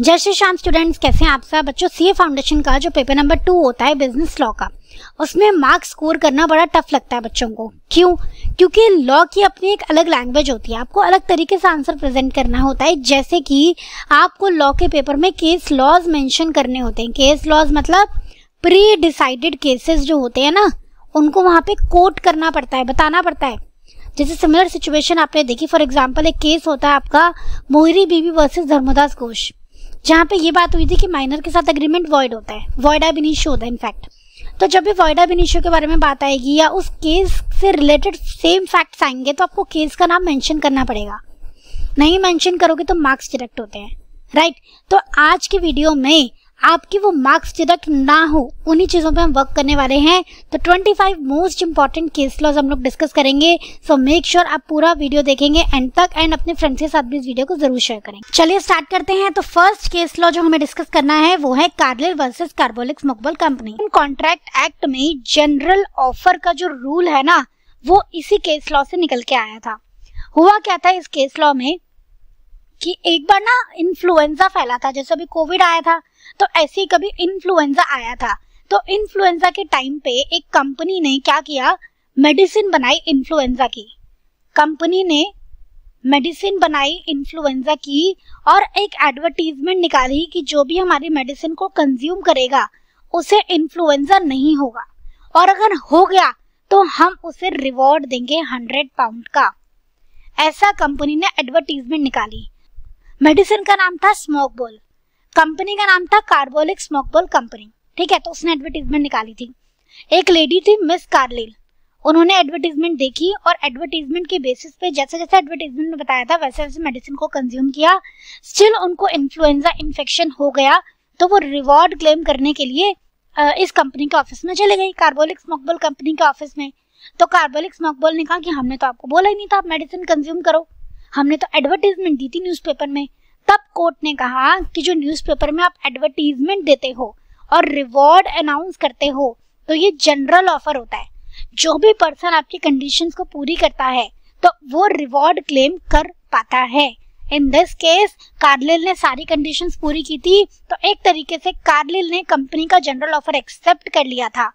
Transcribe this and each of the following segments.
जय श्री श्याम स्टूडेंट्स कैसे हैं आप सब बच्चों सीए फाउंडेशन का जो पेपर नंबर टू होता है बिजनेस लॉ का उसमें मार्क्स स्कोर करना बड़ा टफ लगता है बच्चों को क्यों क्योंकि लॉ की अपनी एक अलग लैंग्वेज होती है आपको अलग तरीके से आंसर प्रेजेंट करना होता है जैसे कि आपको लॉ के पेपर में केस लॉज मैंशन करने होते हैं केस लॉज मतलब प्री डिसाइडेड केसेस जो होते हैं ना उनको वहाँ पे कोट करना पड़ता है बताना पड़ता है जैसे सिमिलर सिचुएशन आपने देखी फॉर एग्जाम्पल एक केस होता है आपका मोहरी बीबी वर्सेज धर्मदास घोष जहाँ पे ये बात हुई थी कि माइनर के साथ अग्रीमेंट वॉइड होता है वॉइड आई बिनिश होता है इनफैक्ट तो जब भी वॉइड आई बिनिशो के बारे में बात आएगी या उस केस से रिलेटेड सेम फैक्ट्स आएंगे तो आपको केस का नाम मैंशन करना पड़ेगा नहीं मैंशन करोगे तो मार्क्स डिरेक्ट होते हैं राइट right? तो आज की वीडियो में आपके वो मार्क्स डिडक्ट ना हो उन्हीं चीज़ों पे हम वर्क करने वाले हैं तो 25 मोस्ट इंपॉर्टेंट केस लॉज हम लोग डिस्कस करेंगे सो मेक श्योर आप पूरा वीडियो देखेंगे एंड तक एंड अपने फ्रेंड्स के साथ भी इस वीडियो को जरूर शेयर करें चलिए स्टार्ट करते हैं तो फर्स्ट केस लॉ जो हमें डिस्कस करना है वो है Carlill versus Carbolic Smoke Ball company contract act में जनरल ऑफर का जो रूल है ना वो इसी केस लॉ से निकल के आया था हुआ क्या था इस केस लॉ में कि एक बार ना इन्फ्लुएंजा फैला था जैसे अभी कोविड आया था तो ऐसे ही कभी इन्फ्लुएंजा आया था तो इन्फ्लुएंजा के टाइम पे एक कंपनी ने क्या किया मेडिसिन बनाई इन्फ्लुएंजा की कंपनी ने मेडिसिन बनाई इन्फ्लुएंजा की और एक एडवर्टीजमेंट निकाली कि जो भी हमारी मेडिसिन को कंज्यूम करेगा उसे इन्फ्लुएंजा नहीं होगा और अगर हो गया तो हम उसे रिवॉर्ड देंगे हंड्रेड पाउंड का ऐसा कंपनी ने एडवर्टीजमेंट निकाली मेडिसिन का नाम था स्मोक बोल कंपनी का नाम था कार्बोलिक स्मोक बोल कंपनी ठीक है तो उसने एडवर्टीजमेंट निकाली थी एक लेडी थी मिस कार्लिल उन्होंने एडवर्टीजमेंट देखी और एडवर्टीजमेंट के बेसिस पे जैसे जैसे एडवर्टीजमेंट में बताया था वैसे वैसे मेडिसिन को कंज्यूम किया स्टिल उनको इन्फ्लुएंजा इन्फेक्शन हो गया तो वो रिवॉर्ड क्लेम करने के लिए इस कंपनी के ऑफिस में चले गई कार्बोलिक स्मोक बोल कंपनी के ऑफिस में तो कार्बोलिक स्मोक बोल ने कहा कि हमने तो आपको बोला ही नहीं था आप मेडिसिन कंज्यूम करो हमने तो एडवर्टीजमेंट दी थी न्यूज़पेपर में तब कोर्ट ने कहा कि जो न्यूज़पेपर में आप एडवर्टीजमेंट देते हो और रिवॉर्ड अनाउंस करते हो तो ये जनरल ऑफर होता है जो भी पर्सन आपकी कंडीशन को पूरी करता है तो वो रिवॉर्ड क्लेम कर पाता है इन दिस केस कार्लिल ने सारी कंडीशन पूरी की थी तो एक तरीके से कार्लिल ने कंपनी का जनरल ऑफर एक्सेप्ट कर लिया था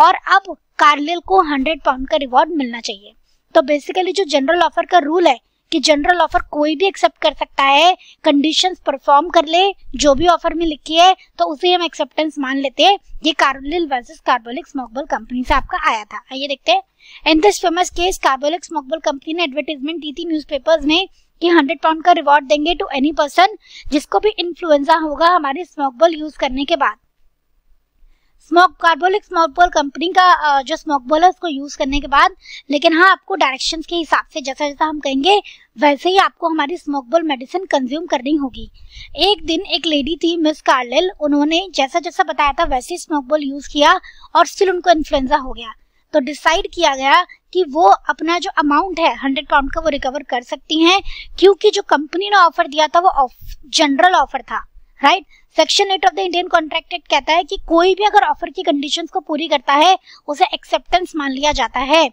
और अब कार्लिल को हंड्रेड पाउंड का रिवॉर्ड मिलना चाहिए तो बेसिकली जो जनरल ऑफर का रूल है कि जनरल ऑफर कोई भी एक्सेप्ट कर सकता है कंडीशंस परफॉर्म कर ले जो भी ऑफर में लिखी है तो उसे हम एक्सेप्टेंस मान लेते हैं ये Carlill versus Carbolic Smoke Ball company से आपका आया था आइए देखते हैं in this famous case Carbolic Smoke Ball company ने एडवर्टीजमेंट दी थी न्यूज में कि 100 पाउंड का रिवॉर्ड देंगे टू एनी पर्सन जिसको भी इन्फ्लुएंजा होगा हमारे स्मोकबल यूज करने के बाद smoke Carbolic Smoke Ball company का जो स्मोक बॉल है उसको यूज करने के बाद लेकिन हाँ आपको डायरेक्शंस के हिसाब से जैसा जैसा हम कहेंगे वैसे ही आपको हमारी स्मोक बॉल मेडिसिन कंज्यूम करनी होगी एक दिन एक लेडी थी मिस कार्लेल उन्होंने जैसा जैसा बताया था वैसे ही स्मोक बॉल यूज किया और स्टिल उनको इन्फ्लुएंजा हो गया तो डिसाइड किया गया कि वो अपना जो अमाउंट है हंड्रेड पाउंड का वो रिकवर कर सकती हैं क्योंकि जो कंपनी ने ऑफर दिया था वो जनरल ऑफर था right right? Section eight of the Indian contract act कहता है कि कोई भी अगर ऑफर की कंडीशंस को पूरी करता है उसे एक्सेप्टेंस मान लिया जाता है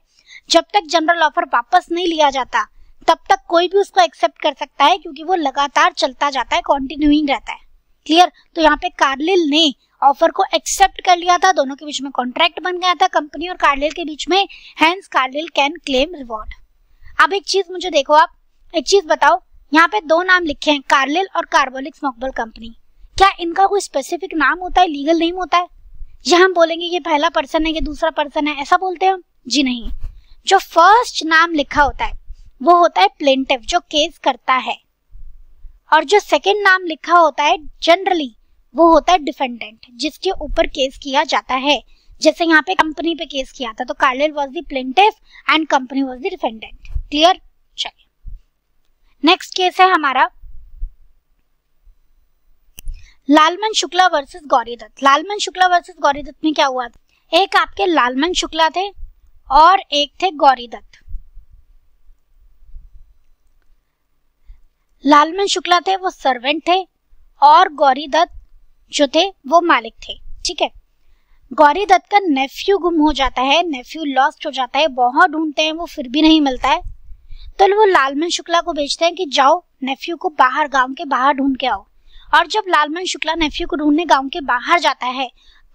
जब तक जनरल ऑफर वापस नहीं लिया जाता तब तक कोई भी उसको एक्सेप्ट कर सकता है क्योंकि वो लगातार चलता जाता है कॉन्टिन्यूइंग रहता है क्लियर तो यहाँ पे कार्लिल ने ऑफर को एक्सेप्ट कर लिया था दोनों के बीच में कॉन्ट्रैक्ट बन गया था कंपनी और कार्लिल के बीच में hence Carlill can claim reward अब एक चीज मुझे देखो आप एक चीज बताओ यहाँ पे दो नाम लिखे हैं कार्लिल और कार्बोलिक स्मोकबल कंपनी क्या इनका कोई स्पेसिफिक नाम होता है लीगल नेम होता है या हम बोलेंगे ये पहला पर्सन है ये दूसरा पर्सन है ऐसा बोलते हैं हम जी नहीं जो फर्स्ट नाम लिखा होता है वो होता है प्लेंटिव जो केस करता है और जो सेकेंड नाम लिखा होता है जनरली वो होता है डिफेंडेंट जिसके ऊपर केस किया जाता है जैसे यहाँ पे कंपनी पे केस किया था तो Carlill was the plaintiff and company was the defendant clear चलिए नेक्स्ट केस है हमारा लालमन शुक्ला वर्सेस दत्त लालमन शुक्ला वर्सेस दत्त में क्या हुआ था एक आपके लालमन शुक्ला थे और एक थे गौरी दत्त लालमन शुक्ला थे वो सर्वेंट थे और गौरी दत्त जो थे वो मालिक थे ठीक है गौरी दत्त का नेफ्यू गुम हो जाता है नेफ्यू लॉस्ट हो जाता है बहुत ढूंढते हैं वो फिर भी नहीं मिलता है तो वो लालमन शुक्ला को भेजते हैं कि जाओ नेफ्यू को बाहर गांव के बाहर ढूंढ के आओ और जब लालमन शुक्ला नेफ्यू को ढूंढने गांव के बाहर जाता है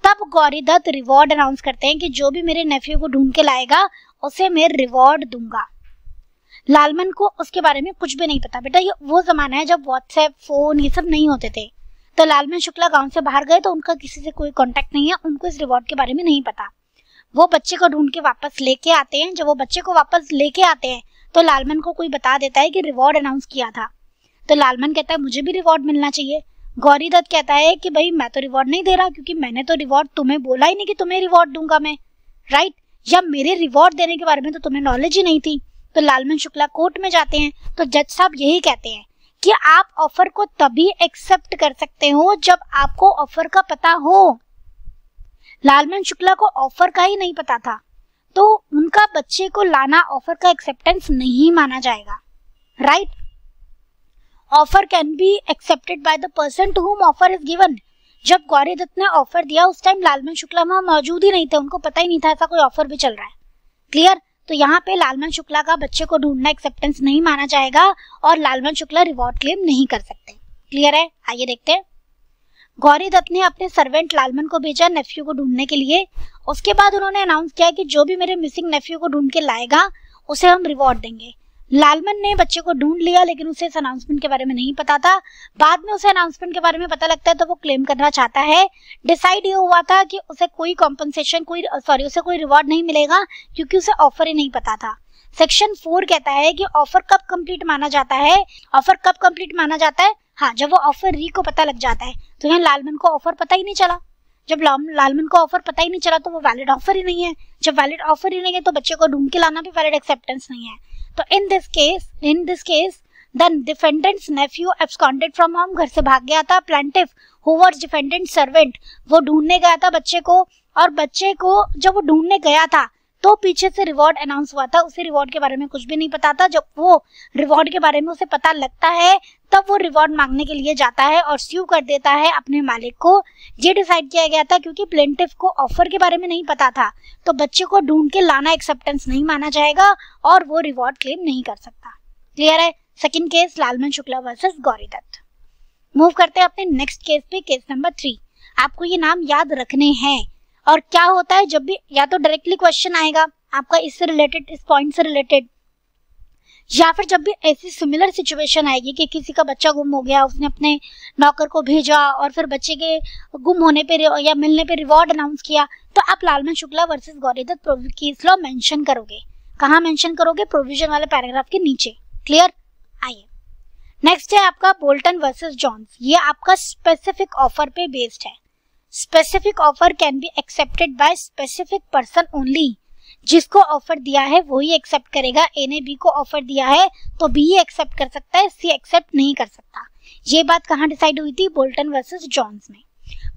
तब गौरी दत्त रिवॉर्ड अनाउंस करते हैं कि जो भी मेरे नेफ्यू को ढूंढ के लाएगा उसे मैं रिवॉर्ड दूंगा लालमन को उसके बारे में कुछ भी नहीं पता बेटा ये वो जमाना है जब व्हाट्सएप फोन ये सब नहीं होते थे तो लालमन शुक्ला गांव से बाहर गए तो उनका किसी से कोई कांटेक्ट नहीं है उनको इस रिवॉर्ड के बारे में नहीं पता वो बच्चे को ढूंढ के वापस लेके आते हैं जब वो बच्चे को वापस लेके आते हैं तो लालमन को कोई बता देता है कि रिवॉर्ड अनाउंस किया था तो लालमन कहता है मुझे भी रिवॉर्ड मिलना चाहिए गौरी दत्त कहता है कि भाई मैं तो रिवॉर्ड नहीं दे रहा क्योंकि मैंने तो रिवॉर्ड तुम्हें बोला ही नहीं कि तुम्हें रिवॉर्ड दूंगा मैं राइट या मेरे रिवॉर्ड देने के बारे में तो तुम्हें नॉलेज ही नहीं थी तो लालमन शुक्ला कोर्ट में जाते हैं तो जज साहब यही कहते हैं कि आप ऑफर को तभी एक्सेप्ट कर सकते हो जब आपको ऑफर का पता हो लालमन शुक्ला को ऑफर का ही नहीं पता था तो उनका बच्चे को लाना ऑफर का एक्सेप्टेंस नहीं माना जाएगा right right? Offer can be accepted by the person to whom offer is given जब गौरी दत्त ने ऑफर दिया उस टाइम लालमन शुक्ला वहां मौजूद ही नहीं थे उनको पता ही नहीं था ऐसा कोई ऑफर भी चल रहा है क्लियर तो यहाँ पे लालमन शुक्ला का बच्चे को ढूंढना एक्सेप्टेंस नहीं माना जाएगा और लालमन शुक्ला रिवॉर्ड क्लेम नहीं कर सकते क्लियर है आइए देखते हैं गौरी दत्त ने अपने सर्वेंट लालमन को भेजा नेफ्यू को ढूंढने के लिए उसके बाद उन्होंने अनाउंस किया कि जो भी मेरे मिसिंग नेफ्यू को ढूंढ के लाएगा उसे हम रिवॉर्ड देंगे लालमन ने बच्चे को ढूंढ लिया लेकिन उसे इस अनाउंसमेंट के बारे में नहीं पता था बाद में उसे अनाउंसमेंट के बारे में पता लगता है तो वो क्लेम करना चाहता है डिसाइड ये हुआ था कि उसे कोई कॉम्पनसेशन कोई सॉरी उसे कोई रिवॉर्ड नहीं मिलेगा क्योंकि उसे ऑफर ही नहीं पता था सेक्शन फोर कहता है कि ऑफर कब कंप्लीट माना जाता है ऑफर कब कंप्लीट माना जाता है हाँ जब वो ऑफर री को पता लग जाता है तो यहाँ लालमन को ऑफर पता ही नहीं चला जब लालमन को ऑफर पता ही नहीं चला तो वो वैलिड ऑफर ही नहीं है जब वैलिड ऑफर ही नहीं है तो बच्चे को ढूंढ के लाना भी वैलिड एक्सेप्टेंस नहीं है तो in this case in this case then defendant's nephew absconded from home घर से भाग गया था plaintiff who was defendant servant वो ढूंढने गया था बच्चे को और बच्चे को जब वो ढूंढने गया था तो पीछे से रिवॉर्ड अनाउंस हुआ था उसे रिवॉर्ड के बारे में कुछ भी नहीं पता था जब वो रिवॉर्ड के बारे में उसे पता लगता है तब वो रिवॉर्ड मांगने के लिए जाता है और स्यू कर देता है अपने मालिक को ये डिसाइड किया गया था क्योंकि प्लेंटिफ को ऑफर के बारे में नहीं पता था तो बच्चे को ढूंढ के लाना एक्सेप्टेंस नहीं माना जाएगा और वो रिवॉर्ड क्लेम नहीं कर सकता क्लियर है second case Lalman Shukla versus Gauri Dutt move करते हैं अपने नेक्स्ट केस पे केस नंबर थ्री आपको ये नाम याद रखने हैं और क्या होता है जब भी या तो डायरेक्टली क्वेश्चन आएगा आपका इससे रिलेटेड इस पॉइंट से रिलेटेड या फिर जब भी ऐसी सिमिलर सिचुएशन आएगी कि किसी का बच्चा गुम हो गया उसने अपने नौकर को भेजा और फिर बच्चे के गुम होने पर या मिलने पे रिवॉर्ड अनाउंस किया तो आप Lalman Shukla versus Gauri Dutt case law mention करोगे कहाँ मैंशन करोगे प्रोविजन वाले पैराग्राफ के नीचे क्लियर आइए नेक्स्ट है आपका बोल्टन वर्सेस जॉन्स ये आपका स्पेसिफिक ऑफर पे बेस्ड है specific offer can be accepted by specific person only जिसको ऑफर दिया है वो ही एक्सेप्ट करेगा ए ने बी को ऑफर दिया है तो बी ही एक्सेप्ट कर सकता है सी एक्सेप्ट नहीं कर सकता ये बात कहाँ डिसाइड हुई थी बोल्टन वर्सेस जॉन्स में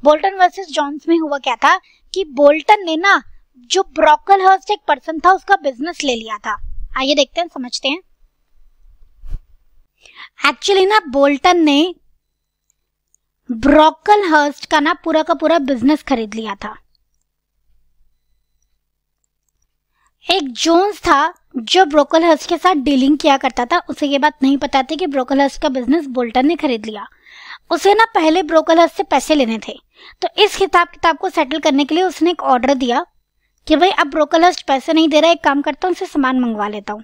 बोल्टन वर्सेस जॉन्स में हुआ क्या था कि बोल्टन ने ना जो ब्रोकल हर्स्ट एक पर्सन था उसका बिजनेस ले लिया था आइए देखते हैं समझते हैं एक्चुअली ना बोल्टन ने ब्रॉकल हर्स्ट का ना पूरा का पूरा बिजनेस खरीद लिया था एक जोन्स था जो ब्रोकल हर्स्ट के साथ डीलिंग किया करता था उसे ये बात नहीं पता थी कि ब्रोकल हर्स्ट का बिजनेस बोल्टन ने खरीद लिया उसे ना पहले ब्रोकल हर्स्ट से पैसे लेने थे तो इस हिसाब किताब को सेटल करने के लिए उसने एक ऑर्डर दिया कि भाई अब ब्रोकल हर्स्ट पैसे नहीं दे रहा एक काम करता हूँ उसे सामान मंगवा लेता हूँ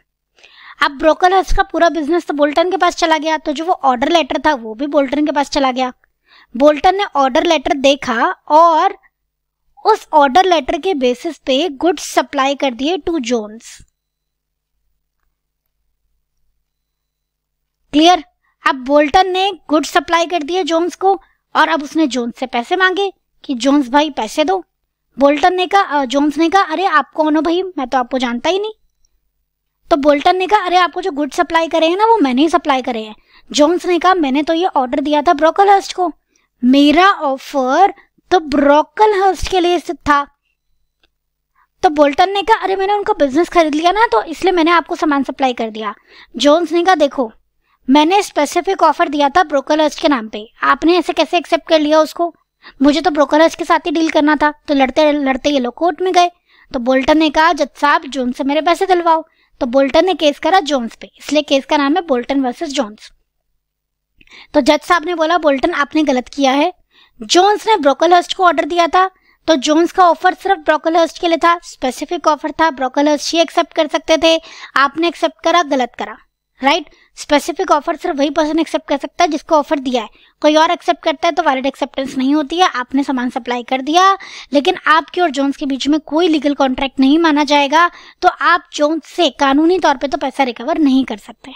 अब ब्रोकल हर्स्ट का पूरा बिजनेस तो बोल्टन के पास चला गया तो जो वो ऑर्डर लेटर था वो भी बोल्टन के पास चला गया बोल्टन ने ऑर्डर लेटर देखा और उस ऑर्डर लेटर के बेसिस पे गुड्स सप्लाई कर दिए टू जोन्स क्लियर अब बोल्टन ने गुड्स सप्लाई कर दिए जोन्स को और अब उसने जोन्स से पैसे मांगे कि जोन्स भाई पैसे दो बोल्टन ने कहा जोन्स ने कहा अरे आप कौन हो भाई मैं तो आपको जानता ही नहीं तो बोल्टन ने कहा अरे आपको जो गुड्स सप्लाई करे हैं ना वो मैंने ही सप्लाई करे हैं जोन्स ने कहा मैंने तो ये ऑर्डर दिया था ब्रोकलहर्स्ट को मेरा ऑफर तो ब्रोकन हर्स्ट के लिए था तो बोल्टन ने कहा अरे मैंने उनका बिजनेस खरीद लिया ना तो इसलिए मैंने आपको सामान सप्लाई कर दिया जोन्स ने कहा देखो मैंने स्पेसिफिक ऑफर दिया था ब्रोकलर्स के नाम पे आपने ऐसे कैसे एक्सेप्ट कर लिया उसको मुझे तो ब्रोकलर्स के साथ ही डील करना था तो लड़ते लड़ते ये लोग कोर्ट में गए तो बोल्टन ने कहा जज साहब जोन्स से मेरे पैसे दिलवाओ तो बोल्टन ने केस करा जोन्स पे इसलिए केस का नाम है बोल्टन वर्सेस जोन्स तो जज साहब ने बोला बोल्टन आपने गलत किया है जोन्स ने ब्रोकलहर्स्ट को ऑर्डर दिया था तो जोन्स का ऑफर सिर्फ ब्रोकलहर्स्ट के लिए था स्पेसिफिक ऑफर था ब्रोकलहर्स्ट ही एक्सेप्ट कर सकते थे आपने एक्सेप्ट करा गलत करा राइट स्पेसिफिक ऑफर सिर्फ वही पर्सन एक्सेप्ट कर सकता है जिसको ऑफर दिया है कोई और एक्सेप्ट करता है तो वैलिड एक्सेप्टेंस नहीं होती है आपने सामान सप्लाई कर दिया लेकिन आपके और जोन्स के बीच में कोई लीगल कॉन्ट्रैक्ट नहीं माना जाएगा तो आप जोन्स से कानूनी तौर पर तो पैसा रिकवर नहीं कर सकते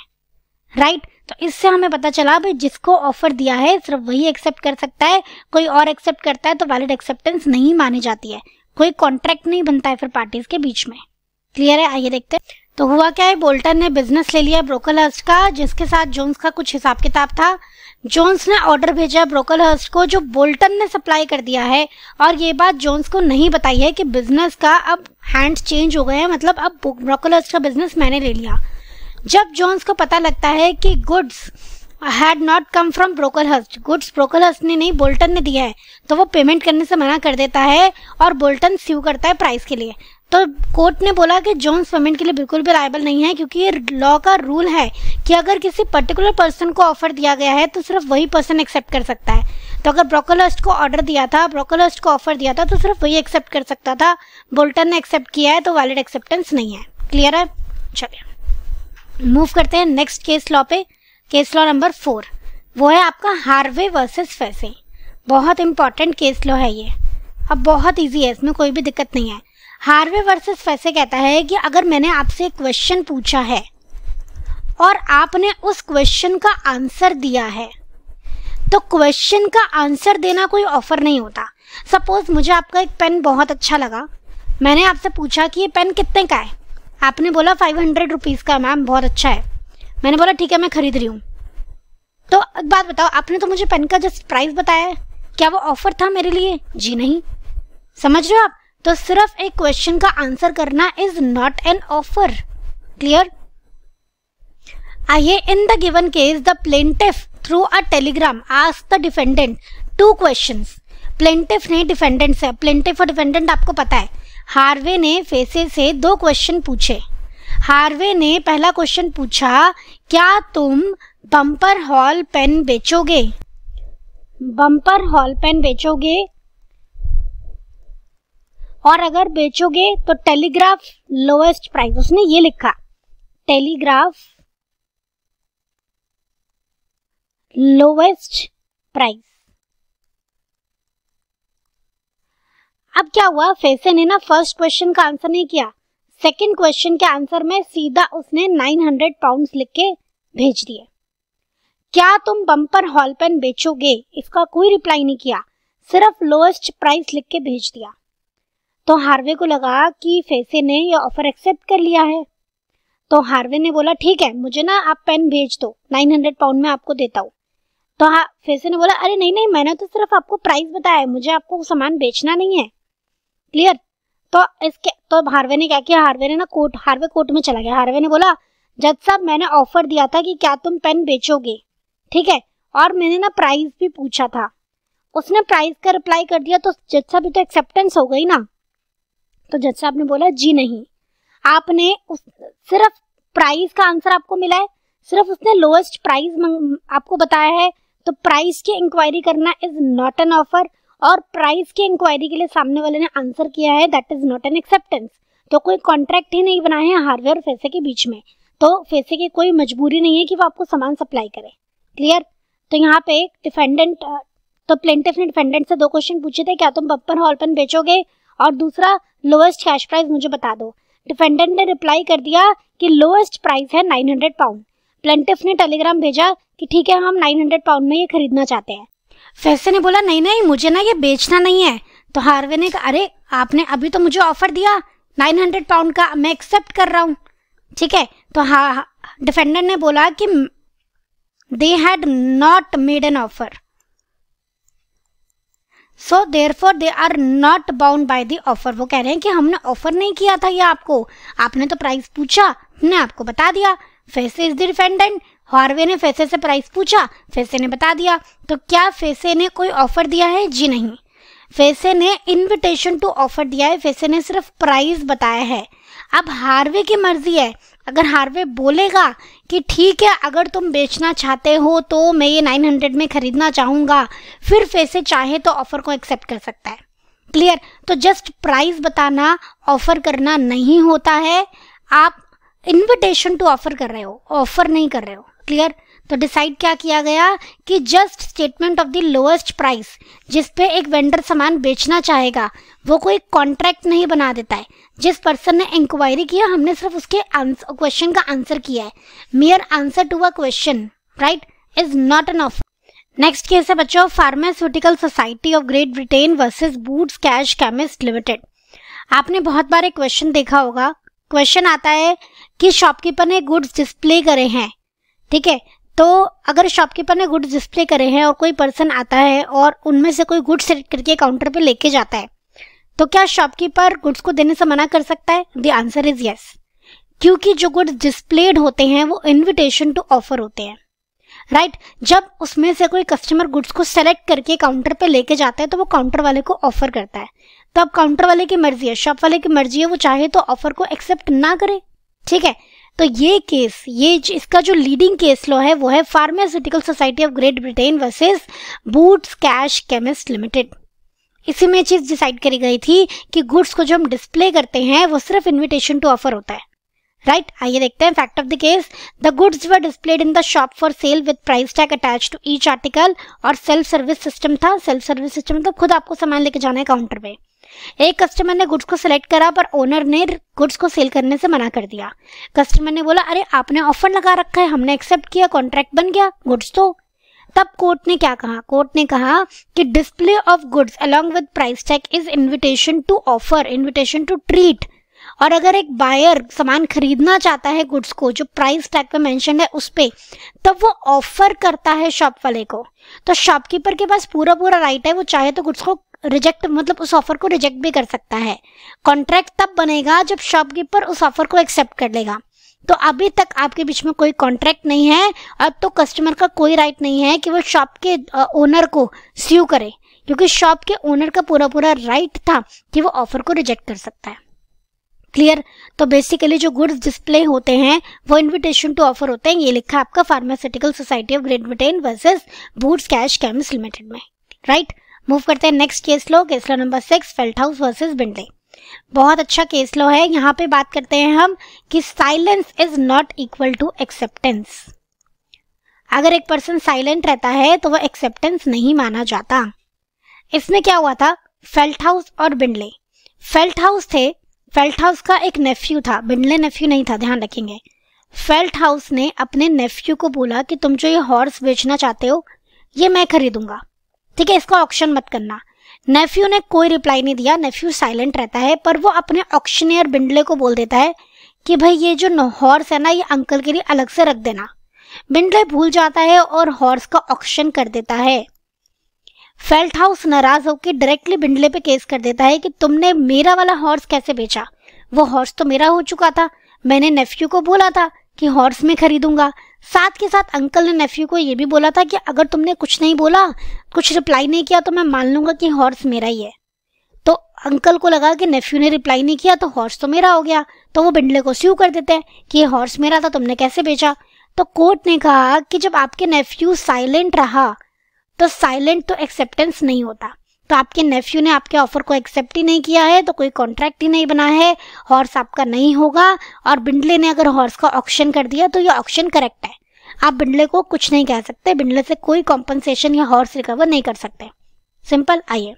राइट right? तो इससे हमें पता चला भाई जिसको ऑफर दिया है सिर्फ वही एक्सेप्ट कर सकता है कोई और एक्सेप्ट करता है तो वैलिड एक्सेप्टेंस नहीं मानी जाती है कोई कॉन्ट्रैक्ट नहीं बनता है फिर पार्टीज के बीच में क्लियर है आइए देखते हैं तो हुआ क्या है बोल्टन ने बिजनेस ले लिया ब्रोकलहर्स्ट का जिसके साथ जोन्स का कुछ हिसाब किताब था जोन्स ने ऑर्डर भेजा ब्रोकलहर्स्ट को जो बोल्टन ने सप्लाई कर दिया है और ये बात जोन्स को नहीं बताई है कि बिजनेस का अब हैंड चेंज हो गए हैं मतलब अब ब्रोकलहर्स्ट का बिजनेस मैंने ले लिया जब जॉन्स को पता लगता है कि goods had not come from Brocklehurst goods Brocklehurst ने नहीं बोल्टन ने दिया है तो वो पेमेंट करने से मना कर देता है और बोल्टन स्यू करता है प्राइस के लिए तो कोर्ट ने बोला कि जोन्स पेमेंट के लिए बिल्कुल भी लाइबल नहीं है क्योंकि ये लॉ का रूल है कि अगर किसी पर्टिकुलर पर्सन को ऑफर दिया गया है तो सिर्फ वही पर्सन एक्सेप्ट कर सकता है तो अगर ब्रोकोलस्ट को ऑर्डर दिया था ब्रोकोलस्ट को ऑफर दिया था तो सिर्फ वही एक्सेप्ट कर सकता था बोल्टन ने एक्सेप्ट किया है तो वैलिड एक्सेप्टेंस नहीं है क्लियर है चलिए मूव करते हैं नेक्स्ट केस लॉ पे केस लॉ नंबर फोर वो है आपका हार्वे वर्सेस फैसे बहुत इंपॉर्टेंट केस लॉ है ये अब बहुत इजी है इसमें कोई भी दिक्कत नहीं है हार्वे वर्सेस फैसे कहता है कि अगर मैंने आपसे क्वेश्चन पूछा है और आपने उस क्वेश्चन का आंसर दिया है तो क्वेश्चन का आंसर देना कोई ऑफर नहीं होता सपोज मुझे आपका एक पेन बहुत अच्छा लगा मैंने आपसे पूछा कि ये पेन कितने का है आपने बोला फाइव हंड्रेड रुपीज़ का मैम बहुत अच्छा है मैंने बोला ठीक है मैं ख़रीद रही हूँ तो एक बात बताओ आपने तो मुझे पेन का जस्ट प्राइस बताया है क्या वो ऑफ़र था मेरे लिए जी नहीं समझ रहे हो आप तो सिर्फ एक क्वेश्चन का आंसर करना is not an offer clear आइए in the given case the plaintiff through a telegram ask the defendant two questions plaintiff ने डिफेंडेंट से प्लेंटिफ और डिफेंडेंट आपको पता है हार्वे ने फेसे से दो क्वेश्चन पूछे हार्वे ने पहला क्वेश्चन पूछा क्या तुम बम्पर हॉल पेन बेचोगे बम्पर हॉल पेन बेचोगे और अगर बेचोगे तो टेलीग्राफ लोएस्ट प्राइस उसने ये लिखा टेलीग्राफ लोएस्ट प्राइस अब क्या हुआ फैसे ने ना फर्स्ट क्वेश्चन का आंसर नहीं किया सेकंड क्वेश्चन के आंसर में सीधा उसने 900 पाउंड्स लिख के भेज दिए क्या तुम बम्पर हॉल पेन बेचोगे इसका कोई रिप्लाई नहीं किया सिर्फ लोएस्ट प्राइस लिख के भेज दिया तो हार्वे को लगा कि फैसे ने ये ऑफर एक्सेप्ट कर लिया है तो हार्वे ने बोला ठीक है मुझे ना आप पेन भेज दो 900 पाउंड में आपको देता हूँ तो हाँ फैसे ने बोला अरे नहीं नहीं मैंने तो सिर्फ आपको प्राइस बताया है मुझे आपको सामान बेचना नहीं है क्लियर तो इसके तो हार्वे ने क्या किया हार्वे ने ना कोर्ट हार्वे कोर्ट में चला गया हार्वे ने बोला जज साहब मैंने ऑफर दिया था कि क्या तुम पेन बेचोगे ठीक है और मैंने ना प्राइस भी पूछा था उसने प्राइस का रिप्लाई कर दिया तो जज साहब तो एक्सेप्टेंस हो गई ना तो जज साहब ने बोला जी नहीं आपने उस सिर्फ प्राइस का आंसर आपको मिला है सिर्फ उसने लोएस्ट प्राइस आपको बताया है तो प्राइस की इंक्वायरी करना इज नॉट एन ऑफर और प्राइस की इंक्वायरी के लिए सामने वाले ने आंसर किया है that is not an acceptance तो कोई कॉन्ट्रैक्ट ही नहीं बना है हार्वे और फेसे के बीच में तो फेसे की कोई मजबूरी नहीं है कि वो आपको सामान सप्लाई करे क्लियर तो यहाँ पे डिफेंडेंट तो प्लेंटिफ ने डिफेंडेंट से दो क्वेश्चन पूछे थे क्या तुम बप्पन हॉल बेचोगे और दूसरा लोएस्ट कैश प्राइस मुझे बता दो डिफेंडेंट ने रिप्लाई कर दिया कि लोएस्ट प्राइस है 900 पाउंड प्लेंटिफ ने टेलीग्राम भेजा कि ठीक है हम 900 पाउंड में ये खरीदना चाहते हैं फैसे ने बोला नहीं नहीं मुझे ना ये बेचना नहीं है तो हार्वे ने कहा अरे आपने अभी तो मुझे ऑफर दिया नाइन हंड्रेड पाउंड का मैं एक्सेप्ट कर रहा हूँ ठीक है तो हा डिफेंडर ने बोला कि they had not made an offer so therefore they are not bound by the offer वो कह रहे हैं कि हमने ऑफर नहीं किया था ये आपको आपने तो प्राइस पूछा हमने आपको बता दिया फैसे इज द डिफेंडेंट हार्वे ने फैसे से प्राइस पूछा फैसे ने बता दिया तो क्या फैसे ने कोई ऑफर दिया है जी नहीं फैसे ने इनविटेशन टू ऑफर दिया है फैसे ने सिर्फ प्राइस बताया है अब हार्वे की मर्जी है अगर हार्वे बोलेगा कि ठीक है अगर तुम बेचना चाहते हो तो मैं ये 900 में खरीदना चाहूँगा फिर फैसे चाहे तो ऑफर को एक्सेप्ट कर सकता है क्लियर तो जस्ट प्राइस बताना ऑफर करना नहीं होता है आप इनविटेशन टू ऑफर कर रहे हो ऑफर नहीं कर रहे हो क्लियर तो डिसाइड क्या किया गया कि just statement of the lowest price जिस पे एक वेंडर सामान बेचना चाहेगा वो कोई कॉन्ट्रैक्ट नहीं बना देता है जिस पर्सन ने इंक्वायरी किया हमने सिर्फ उसके क्वेश्चन का आंसर किया है mere answer to a question right is not an offer next case है बच्चों pharmaceutical society of Great Britain versus Boots cash chemist limited आपने बहुत बार एक क्वेश्चन देखा होगा क्वेश्चन आता है कि शॉपकीपर ने गुड्स डिस्प्ले करे हैं ठीक है तो अगर शॉपकीपर ने गुड्स डिस्प्ले करे हैं और कोई पर्सन आता है और उनमें से कोई गुड्स सेलेक्ट करके काउंटर पे लेके जाता है तो क्या शॉपकीपर गुड्स को देने से मना कर सकता है द आंसर इज यस क्योंकि जो गुड्स डिस्प्लेड होते हैं वो इनविटेशन टू ऑफर होते हैं राइट right? जब उसमें से कोई कस्टमर गुड्स को सेलेक्ट करके काउंटर पे लेके जाता है तो वो काउंटर वाले को ऑफर करता है तो अब काउंटर वाले की मर्जी है शॉप वाले की मर्जी है वो चाहे तो ऑफर को एक्सेप्ट ना करे ठीक है तो ये केस ये इसका जो लीडिंग केस लॉ है वो है pharmaceutical society of Great Britain versus Boots cash chemist limited इसी में चीज डिसाइड करी गई थी कि गुड्स को जो हम डिस्प्ले करते हैं वो सिर्फ इनविटेशन टू ऑफर होता है राइट right? आइए देखते हैं fact of the case the goods were displayed in the shop for sale with price tag attach to each article और सेल्फ सर्विस सिस्टम था सेल्फ सर्विस सिस्टम मतलब खुद आपको सामान लेके जाना है काउंटर पे एक कस्टमर ने गुड्स को सिलेक्ट करा पर ओनर ने गुड्स को सेल करने से मना कर दिया कस्टमर ने बोला अरे आपने ऑफर लगा रखा है हमने एक्सेप्ट किया कॉन्ट्रैक्ट बन गया गुड्स तो तब कोर्ट ने क्या कहा कोर्ट ने कहा कि display of goods along with price tag is invitation to offer invitation to treat और अगर एक बायर सामान खरीदना चाहता है गुड्स को जो प्राइस टैग पे मेंशन है उस पर तब वो ऑफर करता है शॉप वाले को तो शॉपकीपर के पास पूरा पूरा राइट है वो चाहे तो गुड्स को रिजेक्ट मतलब उस ऑफर को रिजेक्ट भी कर सकता है कॉन्ट्रैक्ट तब बनेगा जब शॉपकीपर उस ऑफर को एक्सेप्ट कर लेगा तो अभी तक आपके बीच में कोई कॉन्ट्रैक्ट नहीं है अब तो कस्टमर का कोई राइट नहीं है कि वो शॉप के ओनर को स्यू करे क्योंकि शॉप के ओनर का पूरा पूरा राइट था कि वो ऑफर को रिजेक्ट कर सकता है क्लियर तो बेसिकली जो गुड्स डिस्प्ले होते हैं वो इनविटेशन टू ऑफर होते हैं ये लिखा आपका pharmaceutical society of Great Britain versus Boots cash chemist limited में राइट right? मूव करते हैं next case law case law number six Felthouse versus Bindley बहुत अच्छा केस लो है यहाँ पे बात करते हैं हम कि silence is not equal to acceptance अगर एक पर्सन साइलेंट रहता है तो वह एक्सेप्टेंस नहीं माना जाता इसमें क्या हुआ था फेल्ट हाउस और बिंडले फेल्ट हाउस थे फेल्ट हाउस का एक नेफ्यू था बिंडले नेफ्यू नहीं था ध्यान रखेंगे फेल्ट हाउस ने अपने नेफ्यू को बोला कि तुम जो ये हॉर्स बेचना चाहते हो ये मैं खरीदूंगा ठीक है इसका ऑप्शन मत करना नेफ्यू ने कोई रिप्लाई नहीं दिया नेफ्यू साइलेंट रहता है पर वो अपने ऑक्शनियर बिंडले को बोल देता है कि भाई ये जो हॉर्स है ना ये अंकल के लिए अलग से रख देना बिंडले भूल जाता है और हॉर्स का ऑक्शन कर देता है फेल्ट हाउस नाराज होकर डायरेक्टली बिंडले पे केस कर देता है कि तुमने मेरा वाला हॉर्स कैसे बेचा वो हॉर्स तो मेरा हो चुका था मैंने नेफ्यू को बोला था कि हॉर्स में खरीदूंगा साथ के साथ अंकल ने नेफ्यू को ये भी बोला था कि अगर तुमने कुछ नहीं बोला कुछ रिप्लाई नहीं किया तो मैं मान लूंगा कि हॉर्स मेरा ही है तो अंकल को लगा कि नेफ्यू ने रिप्लाई नहीं किया तो हॉर्स तो मेरा हो गया तो वो बिंडले को स्यू कर देते हैं कि ये हॉर्स मेरा था तुमने कैसे बेचा तो कोर्ट ने कहा कि जब आपके नेफ्यू साइलेंट रहा तो साइलेंट तो एक्सेप्टेंस नहीं होता तो आपके नेफ्यू ने आपके ऑफर को एक्सेप्ट ही नहीं किया है तो कोई कॉन्ट्रैक्ट ही नहीं बना है हॉर्स आपका नहीं होगा और बिंडले ने अगर हॉर्स का ऑप्शन कर दिया तो ये ऑप्शन करेक्ट है आप बिंडले को कुछ नहीं कह सकते बिंडले से कोई कॉम्पनसेशन या हॉर्स रिकवर नहीं कर सकते सिंपल आइए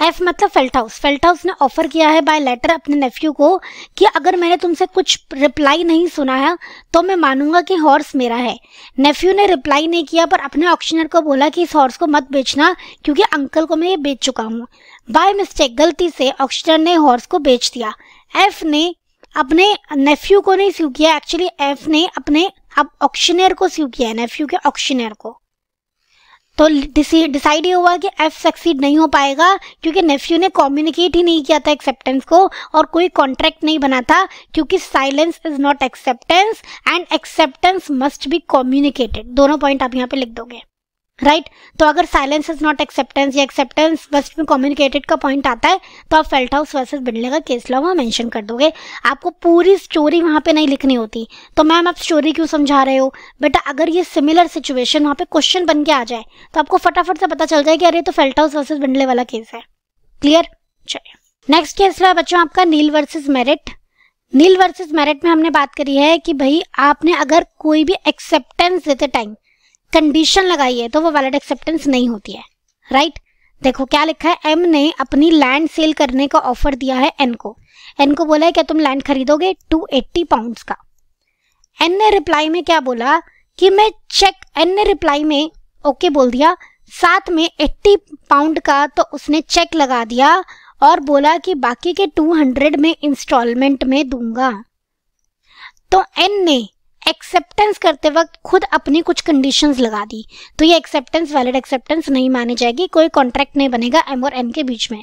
एफ मतलब फेल्ट हाउस फेल्ट हाउस ने ऑफर किया है बाय लेटर अपने नेफ्यू को कि अगर मैंने तुमसे कुछ रिप्लाई नहीं सुना है तो मैं मानूंगा कि हॉर्स मेरा है नेफ्यू ने रिप्लाई नहीं किया पर अपने ऑक्शनर को बोला कि इस हॉर्स को मत बेचना क्योंकि अंकल को मैं ये बेच चुका हूँ बाय मिस्टेक गलती से ऑक्शनर ने हॉर्स को बेच दिया एफ ने अपने नेफ्यू को नहीं स्यू किया एक्चुअली एफ ने अपने अब ऑक्शनर को स्यू किया है नेफ्यू के ऑक्शनर को तो डिसाइड ये हुआ कि एफ सक्सीड नहीं हो पाएगा क्योंकि नेफ्यू ने कम्युनिकेट ही नहीं किया था एक्सेप्टेंस को और कोई कॉन्ट्रैक्ट नहीं बना था क्योंकि silence is not acceptance and acceptance must be communicated दोनों पॉइंट आप यहाँ पे लिख दोगे राइट right? तो अगर साइलेंस इज नॉट एक्सेप्टेंस या एक्सेप्टेंस बस में कम्युनिकेटेड का पॉइंट आता है तो आप फेल्ट हाउस वर्सेज बिडले का केस लॉ वहाँ मैंशन कर दोगे आपको पूरी स्टोरी वहाँ पे नहीं लिखनी होती तो मैम आप स्टोरी क्यों समझा रहे हो बेटा अगर ये सिमिलर सिचुएशन वहाँ पे क्वेश्चन बन के आ जाए तो आपको फटाफट से पता चल जाए कि अरे तो फेल्ट हाउस वर्सेज बिडले वाला केस है क्लियर चलिए नेक्स्ट केस लॉ बच्चों आपका Neale versus Merritt Neale versus Merritt में हमने बात करी है कि भाई आपने अगर कोई भी एक्सेप्टेंस देते टाइम कंडीशन लगाई है तो वो वैलिड एक्सेप्टेंस नहीं होती है राइट right? देखो क्या लिखा है एम ने अपनी लैंड सेल करने का ऑफर दिया है एन को एन को बोला है क्या तुम लैंड खरीदोगे 280 पाउंड्स का एन ने रिप्लाई में क्या बोला कि मैं चेक एन ने रिप्लाई में ओके okay बोल दिया साथ में 80 पाउंड का तो उसने चेक लगा दिया और बोला कि बाकी के 200 में इंस्टॉलमेंट में दूंगा तो एन ने एक्सेप्टेंस करते वक्त खुद अपनी कुछ कंडीशंस लगा दी तो ये एक्सेप्टेंस वैलिड एक्सेप्टेंस नहीं मानी जाएगी कोई कॉन्ट्रैक्ट नहीं बनेगा एम और एन के बीच में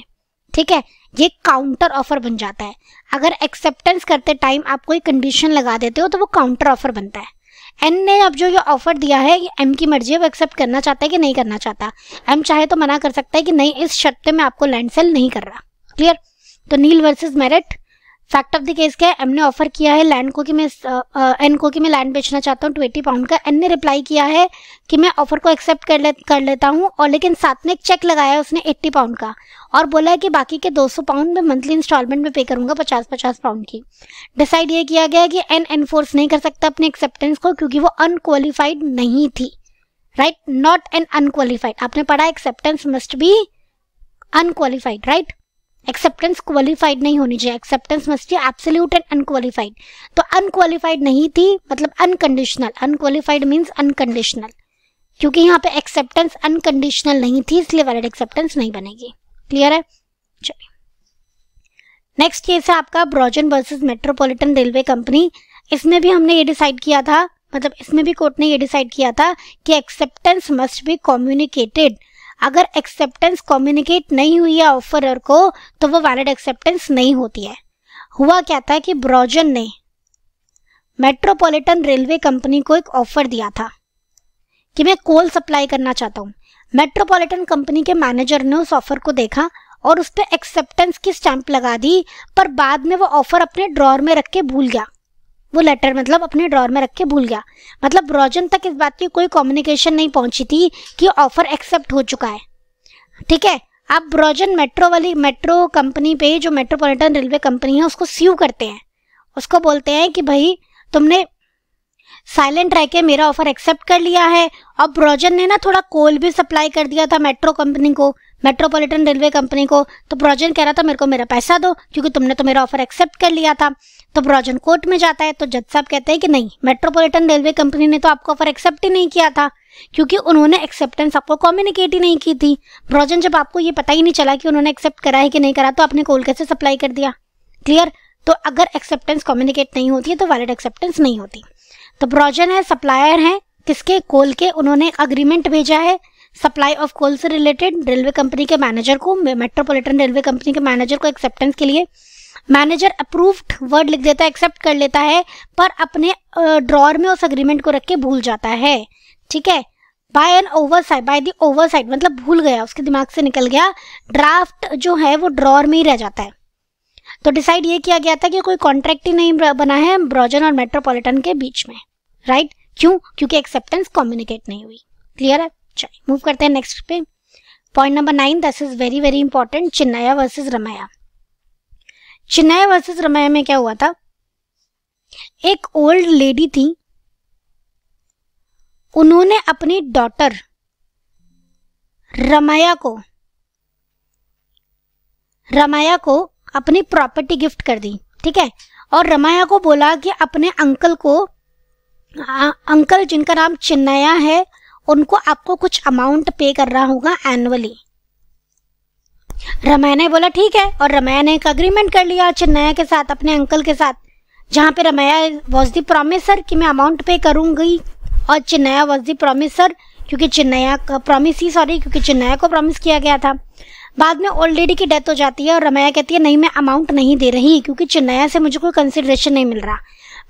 ठीक है ये काउंटर ऑफर बन जाता है अगर एक्सेप्टेंस करते टाइम आप कोई कंडीशन लगा देते हो तो वो काउंटर ऑफर बनता है एन ने अब जो ये ऑफर दिया है ये एम की मर्जी है वो एक्सेप्ट करना चाहता है कि नहीं करना चाहता एम चाहे तो मना कर सकता है कि नहीं इस शर्त में मैं आपको लैंड सेल नहीं कर रहा क्लियर तो Neale versus Merritt fact of the case क्या है एम ने ऑफर किया है लैंड को कि मैं एन uh, uh, को कि मैं लैंड बेचना चाहता हूँ ट्वेंटी पाउंड का एन ने रिप्लाई किया है कि मैं ऑफर को एक्सेप्ट कर ले कर लेता हूँ और लेकिन साथ में एक चेक लगाया है उसने एट्टी पाउंड का और बोला है कि बाकी के दो सौ पाउंड मैं मंथली इंस्टॉलमेंट में पे करूँगा पचास पचास पाउंड की डिसाइड ये किया गया कि एन एनफोर्स नहीं कर सकता अपने एक्सेप्टेंस को क्योंकि वो अनक्वालिफाइड नहीं थी राइट नॉट एन अनक्वालिफाइड आपने पढ़ा acceptance must be unqualified right acceptance qualified नहीं होनी चाहिए acceptance must absolute and unqualified तो अनक्वालिफाइड नहीं थी मतलब अनकंडीशनल अनक्वालिफाइड मीन्स अनकंडीशनल क्योंकि यहाँ पे एक्सेप्टेंस अनकंडीशनल नहीं थी इसलिए वैलिड एक्सेप्टेंस नहीं बनेगी क्लियर है चलिए नेक्स्ट केस है आपका Brogden versus metropolitan railway company इसमें भी हमने ये डिसाइड किया था मतलब इसमें भी कोर्ट ने ये डिसाइड किया था कि एक्सेप्टेंस मस्ट बी कम्युनिकेटेड अगर एक्सेप्टेंस कम्युनिकेट नहीं हुई है ऑफरर को तो वो वैलिड एक्सेप्टेंस नहीं होती है हुआ क्या था कि ब्रॉजन ने मेट्रोपॉलिटन रेलवे कंपनी को एक ऑफर दिया था कि मैं कोल सप्लाई करना चाहता हूँ मेट्रोपॉलिटन कंपनी के मैनेजर ने उस ऑफर को देखा और उस पर एक्सेप्टेंस की स्टैंप लगा दी पर बाद में वो ऑफर अपने ड्रॉर में रख के भूल गया वो लेटर मतलब अपने ड्रॉर में रख के भूल गया मतलब रोजन तक इस बात की कोई कम्युनिकेशन नहीं पहुंची थी कि ऑफर एक्सेप्ट हो चुका है ठीक है अब रोजन मेट्रो वाली मेट्रो कंपनी पे जो मेट्रोपॉलिटन रेलवे कंपनी है उसको सीव करते हैं उसको बोलते हैं कि भाई तुमने साइलेंट रह के मेरा ऑफर एक्सेप्ट कर लिया है अब ब्रॉजन ने ना थोड़ा कोल भी सप्लाई कर दिया था मेट्रो कंपनी को मेट्रोपॉलिटन रेलवे कंपनी को तो ब्रॉजन कह रहा था मेरे को मेरा पैसा दो क्योंकि तुमने तो मेरा ऑफर एक्सेप्ट कर लिया था तो ब्रॉजन कोर्ट में जाता है तो जज साहब कहते हैं कि नहीं मेट्रोपॉलिटन रेलवे कंपनी ने तो आपको ऑफर एक्सेप्ट ही नहीं किया था क्योंकि उन्होंने एक्सेप्टेंस आपको कम्युनिकेट ही नहीं की थी ब्रॉजन जब आपको ये पता ही नहीं चला कि उन्होंने एक्सेप्ट करा है कि नहीं करा तो आपने कोल कैसे सप्लाई कर दिया क्लियर तो अगर एक्सेप्टेंस कम्युनिकेट नहीं होती है तो वैलिड एक्सेप्टेंस नहीं होती तो ब्रॉजन है सप्लायर है किसके कोल के उन्होंने अग्रीमेंट भेजा है सप्लाई ऑफ कोल से रिलेटेड रेलवे कंपनी के मैनेजर को मेट्रोपॉलिटन रेलवे कंपनी के मैनेजर को एक्सेप्टेंस के लिए मैनेजर अप्रूव्ड वर्ड लिख देता है एक्सेप्ट कर लेता है पर अपने ड्रॉर में उस अग्रीमेंट को रख के भूल जाता है ठीक है by and side by the oversight मतलब भूल गया उसके दिमाग से निकल गया ड्राफ्ट जो है वो ड्रॉर में ही रह जाता है तो डिसाइड ये किया गया था कि कोई कॉन्ट्रैक्ट ही नहीं बना है ब्रॉजन और मेट्रोपॉलिटन के बीच में राइट क्यों क्योंकि एक्सेप्टेंस कम्युनिकेट नहीं हुई क्लियर है चलिए मूव करते हैं नेक्स्ट पे पॉइंट नंबर नाइन दस is very very important Chinnaya versus Ramayya Chinnaya versus Ramayya में क्या हुआ था एक ओल्ड लेडी थी उन्होंने अपनी डॉटर रमाया को रमाया को अपनी प्रॉपर्टी गिफ्ट कर दी ठीक है और रमाया को बोला कि अपने अंकल को आ, अंकल जिनका नाम चिन्नया है उनको आपको कुछ अमाउंट पे कर रहा होगा एनुअली रमैया ने बोला ठीक है और रमैया ने एक अग्रीमेंट कर लिया चेन्नैया के साथ अपने अंकल के साथ जहाँ पे रमैया वॉज दी प्रोमिसर कि मैं अमाउंट पे करूंगी और चेन्नैया वॉज दी प्रोमिसर क्योंकि चेन्नैया का प्रॉमिस ही सॉरी क्योंकि चेन्नैया को प्रॉमिस किया गया था बाद में ओल्ड लेडी की डेथ हो जाती है और रमैया कहती है नहीं मैं अमाउंट नहीं दे रही क्योंकि चेन्नैया से मुझे कोई कंसिडरेशन नहीं मिल रहा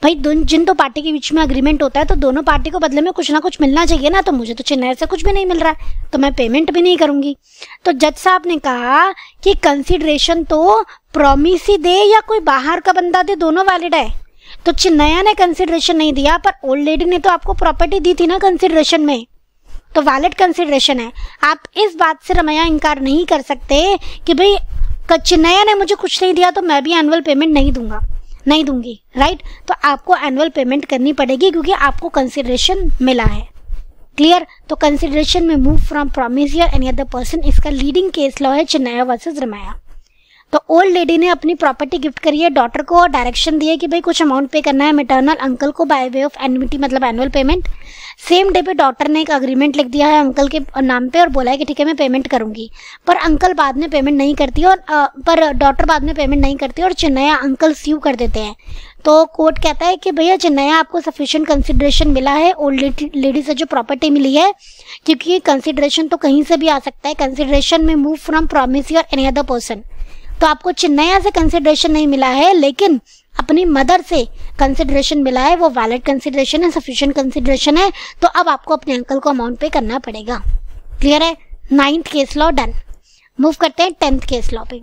भाई जिन दो पार्टी के बीच में अग्रीमेंट होता है तो दोनों पार्टी को बदले में कुछ ना कुछ मिलना चाहिए ना तो मुझे तो चेन्नई से कुछ भी नहीं मिल रहा है तो मैं पेमेंट भी नहीं करूंगी तो जज साहब ने कहा कि कंसिडरेशन तो प्रोमिस ही दे या कोई बाहर का बंदा दे दोनों वैलिड है तो चिन्नया ने कंसिडरेशन नहीं दिया पर ओल्ड लेडी ने तो आपको प्रॉपर्टी दी थी ना कंसिडरेशन में तो वैलिड कंसिडरेशन है आप इस बात से रमैया इनकार नहीं कर सकते कि भाई चिन्नया ने मुझे कुछ नहीं दिया तो मैं भी एनुअल पेमेंट नहीं दूंगा नहीं दूंगी राइट तो आपको एनुअल पेमेंट करनी पड़ेगी क्योंकि आपको कंसिडरेशन मिला है क्लियर तो कंसिडरेशन में move from promise any other person इसका लीडिंग केस लॉ है चेन्नई वर्सेज रमाया तो ओल्ड लेडी ने अपनी प्रॉपर्टी गिफ्ट करी है डॉटर को और डायरेक्शन दिए कि भाई कुछ अमाउंट पे करना है मेटर्नल अंकल को बाय वे ऑफ एनमिटी मतलब एनुअल पेमेंट सेम डे पे डॉटर ने एक अग्रीमेंट लिख दिया है अंकल के नाम पे और बोला है कि ठीक है मैं पेमेंट करूँगी पर अंकल बाद में पेमेंट नहीं करती और आ, पर डॉक्टर बाद में पेमेंट नहीं करती और चिन्नया अंकल सीव कर देते हैं तो कोर्ट कहता है कि भैया चिन्नया आपको सफिशियंट कंसिडरेशन मिला है ओल्ड लेडी से जो प्रॉपर्टी मिली है क्योंकि कंसिडरेशन तो कहीं से भी आ सकता है कंसिडरेशन में मूव फ्रॉम प्रोमिस और एनी अदर पर्सन तो आपको चिन्नया से कंसिडरेशन नहीं मिला है लेकिन अपनी मदर से कंसिडरेशन मिला है वो वैलिड कंसिडरेशन है सफिशियंट कंसिडरेशन है तो अब आपको अपने अंकल को अमाउंट पे करना पड़ेगा क्लियर है ninth case law done move करते हैं टेंथ केस लॉ पे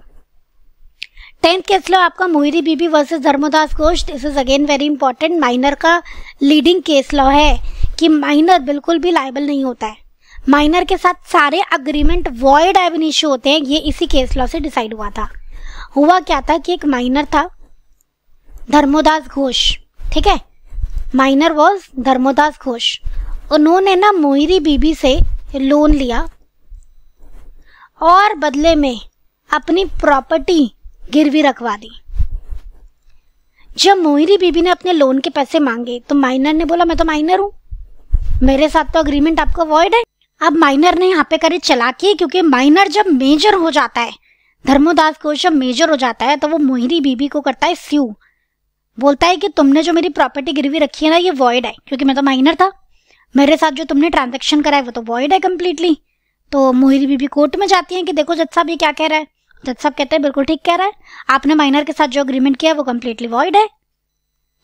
टेंथ केस लॉ आपका Mohori Bibee versus Dharmodas Ghose this is again very important minor का लीडिंग केस लॉ है कि माइनर बिल्कुल भी लाइबल नहीं होता है माइनर के साथ सारे अग्रीमेंट वॉइड एवन इशू होते हैं ये इसी केस लॉ से डिसाइड हुआ था हुआ क्या था कि एक माइनर था धर्मोदास घोष ठीक है माइनर वॉज धर्मोदास घोष उन्होंने ना मोहिरी बीबी से लोन लिया और बदले में अपनी प्रॉपर्टी गिरवी रखवा दी जब मोहिरी बीबी ने अपने लोन के पैसे मांगे तो माइनर ने बोला मैं तो माइनर हूं मेरे साथ तो अग्रीमेंट आपका वॉइड है अब माइनर ने यहाँ पे करे के क्योंकि माइनर जब मेजर हो जाता है धर्मोदास को जब मेजर हो जाता है तो वो मोहिनी बीबी को करता है स्यू बोलता है कि तुमने जो मेरी प्रॉपर्टी गिरवी रखी है ना ये वॉइड है क्योंकि मैं तो माइनर था मेरे साथ जो तुमने ट्रांजेक्शन करा है वो तो वॉइड है कम्प्लीटली तो मोहिनी बीबी कोर्ट में जाती है कि देखो जज साहब ये क्या कह रहा है जज साहब कहते हैं बिल्कुल ठीक कह रहा है आपने माइनर के साथ जो अग्रीमेंट किया है वो कम्प्लीटली वॉइड है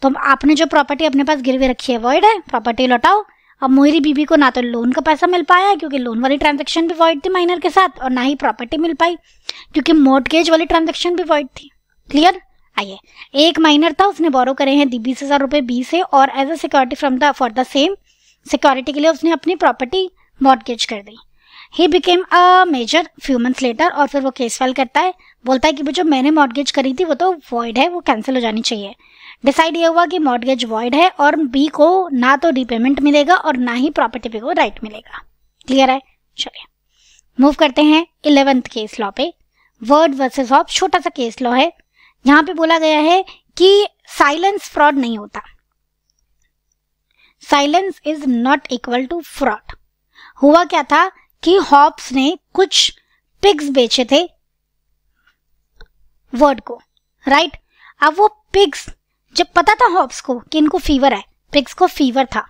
तो आपने जो प्रॉपर्टी अपने पास गिरवी रखी है वॉइड है प्रॉपर्टी लौटाओ अब मोहरी बीबी को ना तो लोन का पैसा मिल पाया क्योंकि लोन वाली ट्रांजेक्शन भी वॉइड थी माइनर के साथ और ना ही प्रॉपर्टी मिल पाई क्योंकि मोटगेज वाली ट्रांजेक्शन भी वॉइड थी क्लियर आइए एक माइनर था उसने बोरो करे हैं बीस हज़ार रुपए बी से और as a security from the for the same security के लिए उसने अपनी प्रॉपर्टी मॉडगेज कर दी he became a major few months later और फिर वो केस फाइल करता है बोलता है कि जो मैंने मॉडगेज करी थी वो तो वॉइड है वो कैंसिल हो जानी चाहिए डिसाइड ये हुआ कि मॉडगेज वॉइड है और बी को ना तो रिपेमेंट मिलेगा और ना ही प्रॉपर्टी पे को राइट मिलेगा क्लियर है चलिए मूव करते हैं इलेवेंथ केस लॉ पे वर्ड वर्सेस ऑफ छोटा सा केस लॉ है यहाँ पे बोला गया है कि साइलेंस फ्रॉड नहीं होता silence is not equal to fraud हुआ क्या था कि हॉब्स ने कुछ पिग्स बेचे थे वर्ड को राइट right? अब वो पिग्स जब पता था हॉब्स को कि इनको फीवर है पिग्स को फीवर था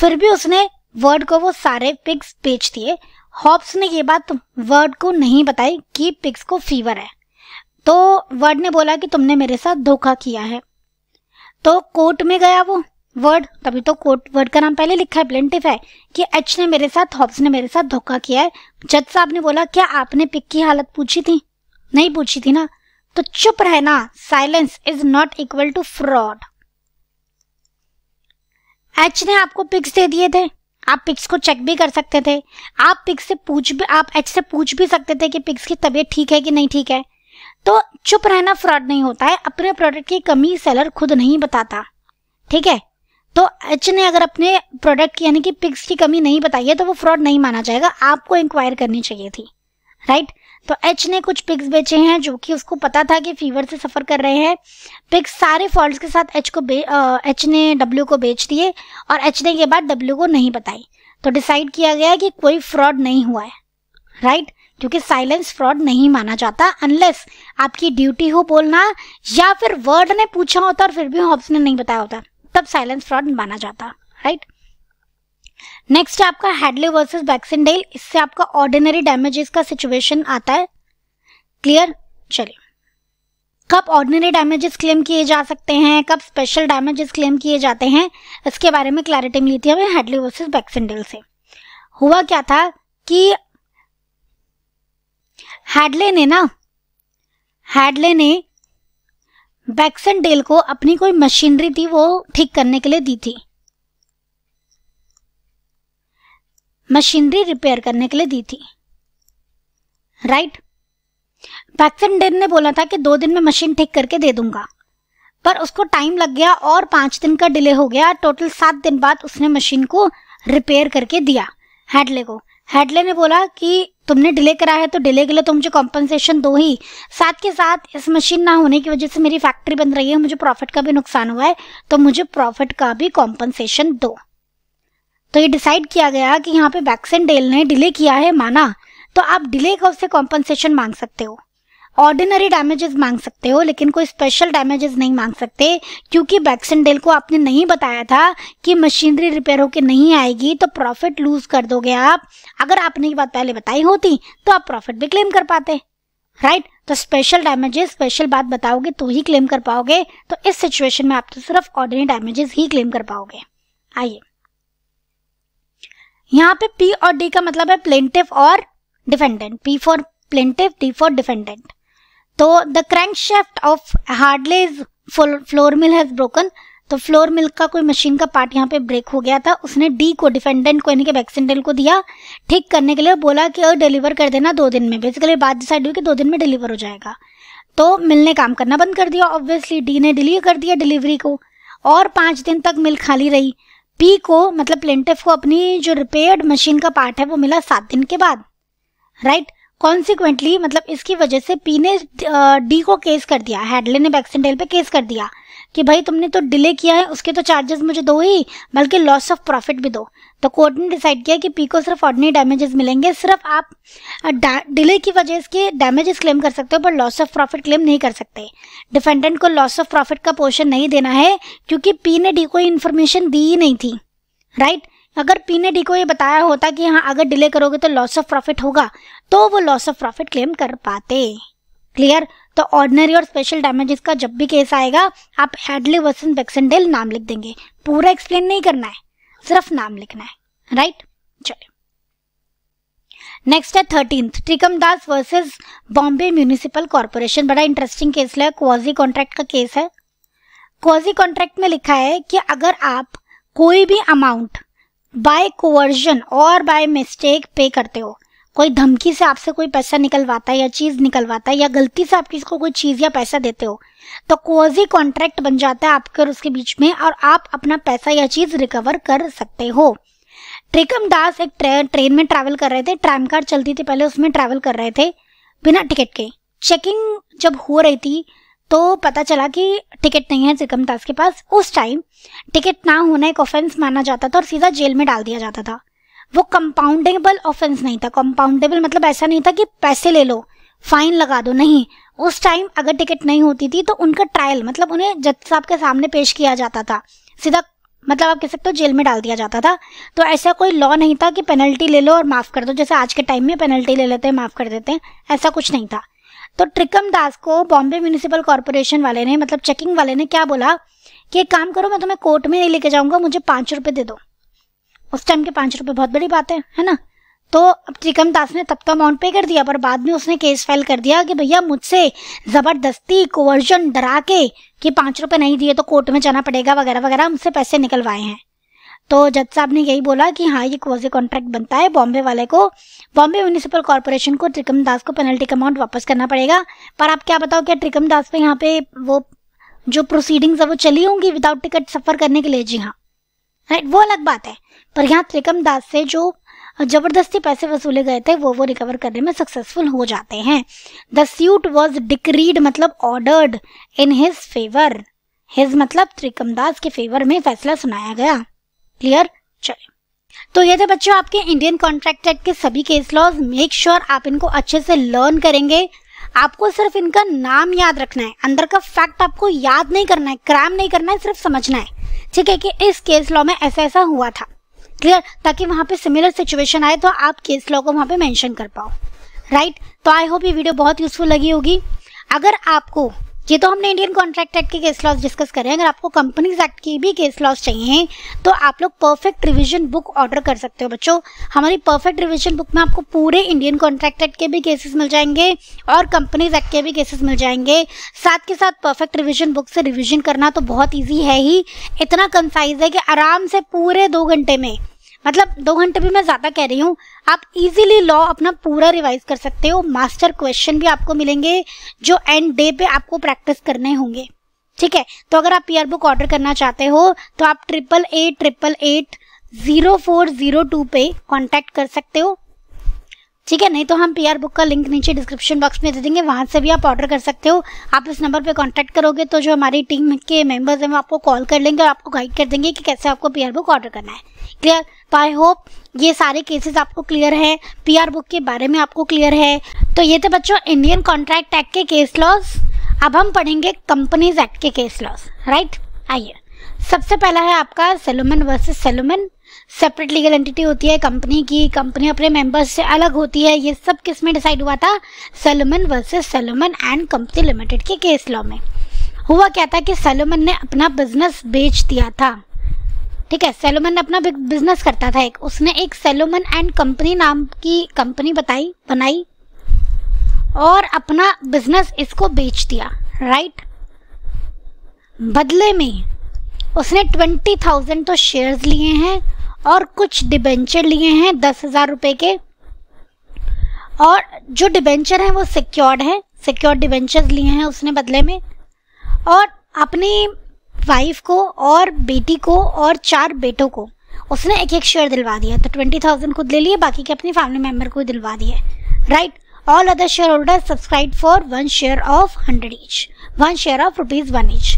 फिर भी उसने वर्ड को वो सारे पिग्स बेच दिए हॉब्स ने ये बात वर्ड को नहीं बताई कि पिग्स को फीवर है तो वर्ड ने बोला कि तुमने मेरे साथ धोखा किया है तो कोर्ट में गया वो वर्ड तभी तो कोर्ट वर्ड का नाम पहले लिखा है प्लेंटिफ है कि एच ने मेरे साथ हॉब्स ने मेरे साथ धोखा किया है जज साहब ने बोला क्या आपने पिक की हालत पूछी थी नहीं पूछी थी ना तो चुप रहना silence is not equal to fraud H ने आपको पिक्स दे दिए थे आप पिक्स को चेक भी कर सकते थे आप पिक्स से पूछ भी आप एच से पूछ भी सकते थे कि पिक्स की तबीयत ठीक है कि नहीं ठीक है तो चुप रहना फ्रॉड नहीं होता है अपने प्रोडक्ट की कमी सेलर खुद नहीं बताता ठीक है तो एच ने अगर अपने प्रोडक्ट की यानी कि पिक्स की कमी नहीं बताई है तो वो फ्रॉड नहीं माना जाएगा आपको इंक्वायर करनी चाहिए थी राइट right? तो एच ने कुछ पिग्स बेचे हैं जो कि उसको पता था कि फीवर से सफ़र कर रहे हैं पिग्स सारे फॉल्ट के साथ एच को एच ने डब्ल्यू को बेच दिए और एच ने के बाद डब्ल्यू को नहीं बताई तो डिसाइड किया गया कि कोई फ्रॉड नहीं हुआ है राइट क्योंकि साइलेंस फ्रॉड नहीं माना जाता अनलेस आपकी ड्यूटी हो बोलना या फिर वर्ड ने पूछा होता और फिर भी हॉब्स ने नहीं बताया होता तब साइलेंस फ्रॉड माना जाता राइट नेक्स्ट है आपका हेडले वर्सेस वैक्सिनडेल इससे आपका ऑर्डिनरी डैमेजेस का सिचुएशन आता है क्लियर चलिए कब ऑर्डिनरी डैमेजेस क्लेम किए जा सकते हैं कब स्पेशल डैमेजेस क्लेम किए जाते हैं इसके बारे में क्लैरिटी मिली थी हमें हेडले वर्सेस वैक्सिनडेल से हुआ क्या था कि हेडले ने ना हेडले ने वैक्सनडेल को अपनी कोई मशीनरी थी वो ठीक करने के लिए दी थी मशीनरी रिपेयर करने के लिए दी थी राइट पैक्सेंडर ने बोला था कि दो दिन में मशीन ठीक करके दे दूंगा पर उसको टाइम लग गया और पांच दिन का डिले हो गया टोटल सात दिन बाद उसने मशीन को रिपेयर करके दिया हेडले को हेडले ने बोला कि तुमने डिले करा है तो डिले के लिए तो मुझे कॉम्पनसेशन दो ही साथ के साथ इस मशीन ना होने की वजह से मेरी फैक्ट्री बंद रही है मुझे प्रॉफिट का भी नुकसान हुआ है तो मुझे प्रॉफिट का भी कॉम्पनसेशन दो तो ये डिसाइड किया गया कि यहाँ पे वैक्सीन डेल ने डिले किया है माना तो आप डिले का उससे कॉम्पनसेशन मांग सकते हो ऑर्डिनरी डैमेजेस मांग सकते हो लेकिन कोई स्पेशल डैमेजेस नहीं मांग सकते क्योंकि वैक्सीन डेल को आपने नहीं बताया था कि मशीनरी रिपेयर होके नहीं आएगी तो प्रॉफिट लूज कर दोगे आप अगर आपने ये बात पहले बताई होती तो आप प्रॉफिट भी क्लेम कर पाते राइट right? तो स्पेशल डैमेजेस स्पेशल बात बताओगे तो ही क्लेम कर पाओगे तो इस सिचुएशन में आप तो सिर्फ ऑर्डिनरी डैमेजेस ही क्लेम कर पाओगे आइए यहाँ पे पी और डी का मतलब है प्लेंटिव और defendant P for plaintiff D for defendant तो the crankshaft of Hadley's flour mill has broken तो फ्लोर मिल का कोई मशीन का पार्ट यहाँ पे ब्रेक हो गया था उसने डी को डिफेंडेंट को यानी कि वैक्सीडेंट को दिया ठीक करने के लिए बोला कि और डिलीवर कर देना दो दिन में बेसिकली बात डिसाइड हुई कि दो दिन में डिलीवर हो जाएगा तो मिल ने काम करना बंद कर दिया ऑब्वियसली डी ने डिलीवर कर दिया डिलीवरी को और पांच दिन तक मिल खाली रही पी को मतलब प्लेंटिफ को अपनी जो रिपेयर्ड मशीन का पार्ट है वो मिला सात दिन के बाद राइट right? कॉन्सिक्वेंटली मतलब इसकी वजह से पी ने डी को केस कर दिया हेडले ने बैक्सेंडेल पे केस कर दिया कि भाई तुमने तो डिले किया है उसके तो चार्जेस मुझे दो ही बल्कि लॉस ऑफ प्रॉफिट भी दो तो कोर्ट ने डिसाइड किया कि पी को सिर्फ ऑर्डनरी डैमेजेस मिलेंगे सिर्फ आप डिले की वजह से डैमेजेस क्लेम कर सकते हो पर लॉस ऑफ प्रॉफिट क्लेम नहीं कर सकते डिफेंडेंट को लॉस ऑफ प्रॉफिट का पोर्शन नहीं देना है क्योंकि पी ने डी को इन्फॉर्मेशन दी ही नहीं थी राइट अगर पी ने डी को ये बताया होता कि हाँ अगर डिले करोगे तो लॉस ऑफ प्रॉफिट होगा तो वो लॉस ऑफ प्रॉफिट क्लेम कर पाते क्लियर तो ऑर्डिनरी और स्पेशल डैमेजेस का जब भी केस आएगा आप हेडली वर्सन बेक्सनडेल नाम लिख देंगे पूरा एक्सप्लेन नहीं करना है सिर्फ नाम लिखना है राइट चलिए नेक्स्ट है thirteen Trikam Das versus Bombay municipal corporation बड़ा इंटरेस्टिंग केस है क्वाजी कॉन्ट्रैक्ट का केस है क्वाजी कॉन्ट्रैक्ट में लिखा है कि अगर आप कोई भी अमाउंट बाय कोवर्जन और बाय मिस्टेक पे करते हो कोई धमकी से आपसे कोई पैसा निकलवाता है या चीज निकलवाता है या गलती से आप किसी को कोई चीज या पैसा देते हो तो कोजी कॉन्ट्रैक्ट बन जाता है आपके और उसके बीच में और आप अपना पैसा या चीज रिकवर कर सकते हो ट्रिकम दास एक ट्रे, ट्रेन में ट्रैवल कर रहे थे ट्रैम कार चलती थी पहले उसमें ट्रैवल कर रहे थे बिना टिकट के चेकिंग जब हो रही थी तो पता चला कि टिकट नहीं है त्रिकम दास के पास उस टाइम टिकट ना होना एक ऑफेंस माना जाता था और सीधा जेल में डाल दिया जाता था वो कंपाउंडेबल ऑफेंस नहीं था कंपाउंडेबल मतलब ऐसा नहीं था कि पैसे ले लो फाइन लगा दो नहीं उस टाइम अगर टिकट नहीं होती थी तो उनका ट्रायल मतलब उन्हें जज साहब के सामने पेश किया जाता था सीधा मतलब आप कह सकते हो जेल में डाल दिया जाता था तो ऐसा कोई लॉ नहीं था कि पेनल्टी ले लो और माफ़ कर दो जैसे आज के टाइम में पेनल्टी ले लेते हैं माफ़ कर देते हैं ऐसा कुछ नहीं था तो ट्रिकम दास को बॉम्बे म्यूनिसिपल कॉरपोरेशन वाले ने मतलब चेकिंग वाले ने क्या बोला कि एक काम करो मैं तुम्हें कोर्ट में नहीं लेके जाऊंगा मुझे पांच रुपए दे दो उस टाइम के पाँच रुपये बहुत बड़ी बात है है ना तो अब त्रिकम दास ने तब तो अमाउंट पे कर दिया पर बाद में उसने केस फाइल कर दिया कि भैया मुझसे ज़बरदस्ती कोवर्जन डरा के कि पाँच रुपये नहीं दिए तो कोर्ट में जाना पड़ेगा वगैरह वगैरह मुझसे पैसे निकलवाए हैं तो जज साहब ने यही बोला कि हाँ ये क्वॉजी कॉन्ट्रैक्ट बनता है बॉम्बे वाले को बॉम्बे म्यूनिसिपल कॉरपोरेशन को त्रिकम दास को पेनल्टी का अमाउंट वापस करना पड़ेगा पर आप क्या बताओ क्या त्रिकम दास पे यहाँ पे वो जो प्रोसीडिंग्स है वो चली होंगी विदाउट टिकट सफ़र करने के लिए जी हाँ राइट वो अलग बात है पर यहाँ त्रिकम दास से जो जबरदस्ती पैसे वसूले गए थे वो वो रिकवर करने में सक्सेसफुल हो जाते हैं द सूट वॉज डिक्रीड मतलब ordered in his favour his मतलब त्रिकम दास के फेवर में फैसला सुनाया गया क्लियर चलिए तो ये थे बच्चों आपके इंडियन कॉन्ट्रैक्ट एक्ट के सभी केस लॉज मेक श्योर आप इनको अच्छे से लर्न करेंगे आपको सिर्फ इनका नाम याद रखना है अंदर का फैक्ट आपको याद नहीं करना है क्राइम नहीं करना है सिर्फ समझना है ठीक है कि इस केस लॉ में ऐसा ऐसा हुआ था क्लियर ताकि वहाँ पे सिमिलर सिचुएशन आए तो आप केस लॉ को वहाँ पे मेंशन कर पाओ राइट तो आई होप ये वीडियो बहुत यूजफुल लगी होगी अगर आपको ये तो हमने इंडियन कॉन्ट्रैक्ट एक्ट के केस लॉज डिस्कस करें अगर आपको कंपनीज एक्ट की भी केस लॉज चाहिए तो आप लोग परफेक्ट रिविजन बुक ऑर्डर कर सकते हो बच्चों हमारी परफेक्ट रिविजन बुक में आपको पूरे इंडियन कॉन्ट्रैक्ट एक्ट के भी केसेस मिल जाएंगे और कंपनीज एक्ट के भी केसेस मिल जाएंगे साथ के साथ परफेक्ट रिविजन बुक से रिविजन करना तो बहुत ईजी है ही इतना कंसाइज है कि आराम से पूरे दो घंटे में मतलब दो घंटे भी मैं ज़्यादा कह रही हूँ आप इजीली लॉ अपना पूरा रिवाइज कर सकते हो मास्टर क्वेश्चन भी आपको मिलेंगे जो एंड डे पे आपको प्रैक्टिस करने होंगे ठीक है तो अगर आप पीआर बुक ऑर्डर करना चाहते हो तो आप triple eight triple eight zero four zero two पे कॉन्टैक्ट कर सकते हो ठीक है नहीं तो हम पीआर बुक का लिंक नीचे डिस्क्रिप्शन बॉक्स में दे देंगे वहाँ से भी आप ऑर्डर कर सकते हो आप इस नंबर पे कांटेक्ट करोगे तो जो हमारी टीम के मेंबर्स हैं वो आपको कॉल कर लेंगे और आपको गाइड कर देंगे कि कैसे आपको पीआर बुक ऑर्डर करना है क्लियर तो आई होप ये सारे केसेस आपको क्लियर है पी बुक के बारे में आपको क्लियर है तो ये थे बच्चों इंडियन कॉन्ट्रैक्ट एक्ट के केस लॉस अब हम पढ़ेंगे कंपनीज एक्ट के केस लॉस राइट आइए सबसे पहला है आपका Salomon versus Salomon separate legal entity होती है कंपनी की कंपनी अपने मेंबर्स से अलग होती है ये सब किस में डिसाइड हुआ था Salomon versus Salomon and company limited के केस लॉ में हुआ क्या था कि सलोमन ने अपना बिजनेस बेच दिया था ठीक है सेलोमन ने अपना बिजनेस करता था एक उसने एक सेलोमन एंड कंपनी नाम की कंपनी बताई बनाई और अपना बिजनेस इसको बेच दिया राइट बदले में उसने ट्वेंटी थाउजेंड तो शेयर्स लिए हैं और कुछ डिबेंचर लिए हैं दस हजार रुपये के और जो डिबेंचर हैं वो सिक्योर्ड हैं सिक्योर्ड डिबेंचर लिए हैं उसने बदले में और अपनी वाइफ को और बेटी को और चार बेटों को उसने एक एक शेयर दिलवा दिया तो ट्वेंटी थाउजेंड खुद ले लिए बाकी के अपनी फैमिली मेम्बर को दिलवा दिए right all other share holder subscribe for one share of hundred each one share of rupees one each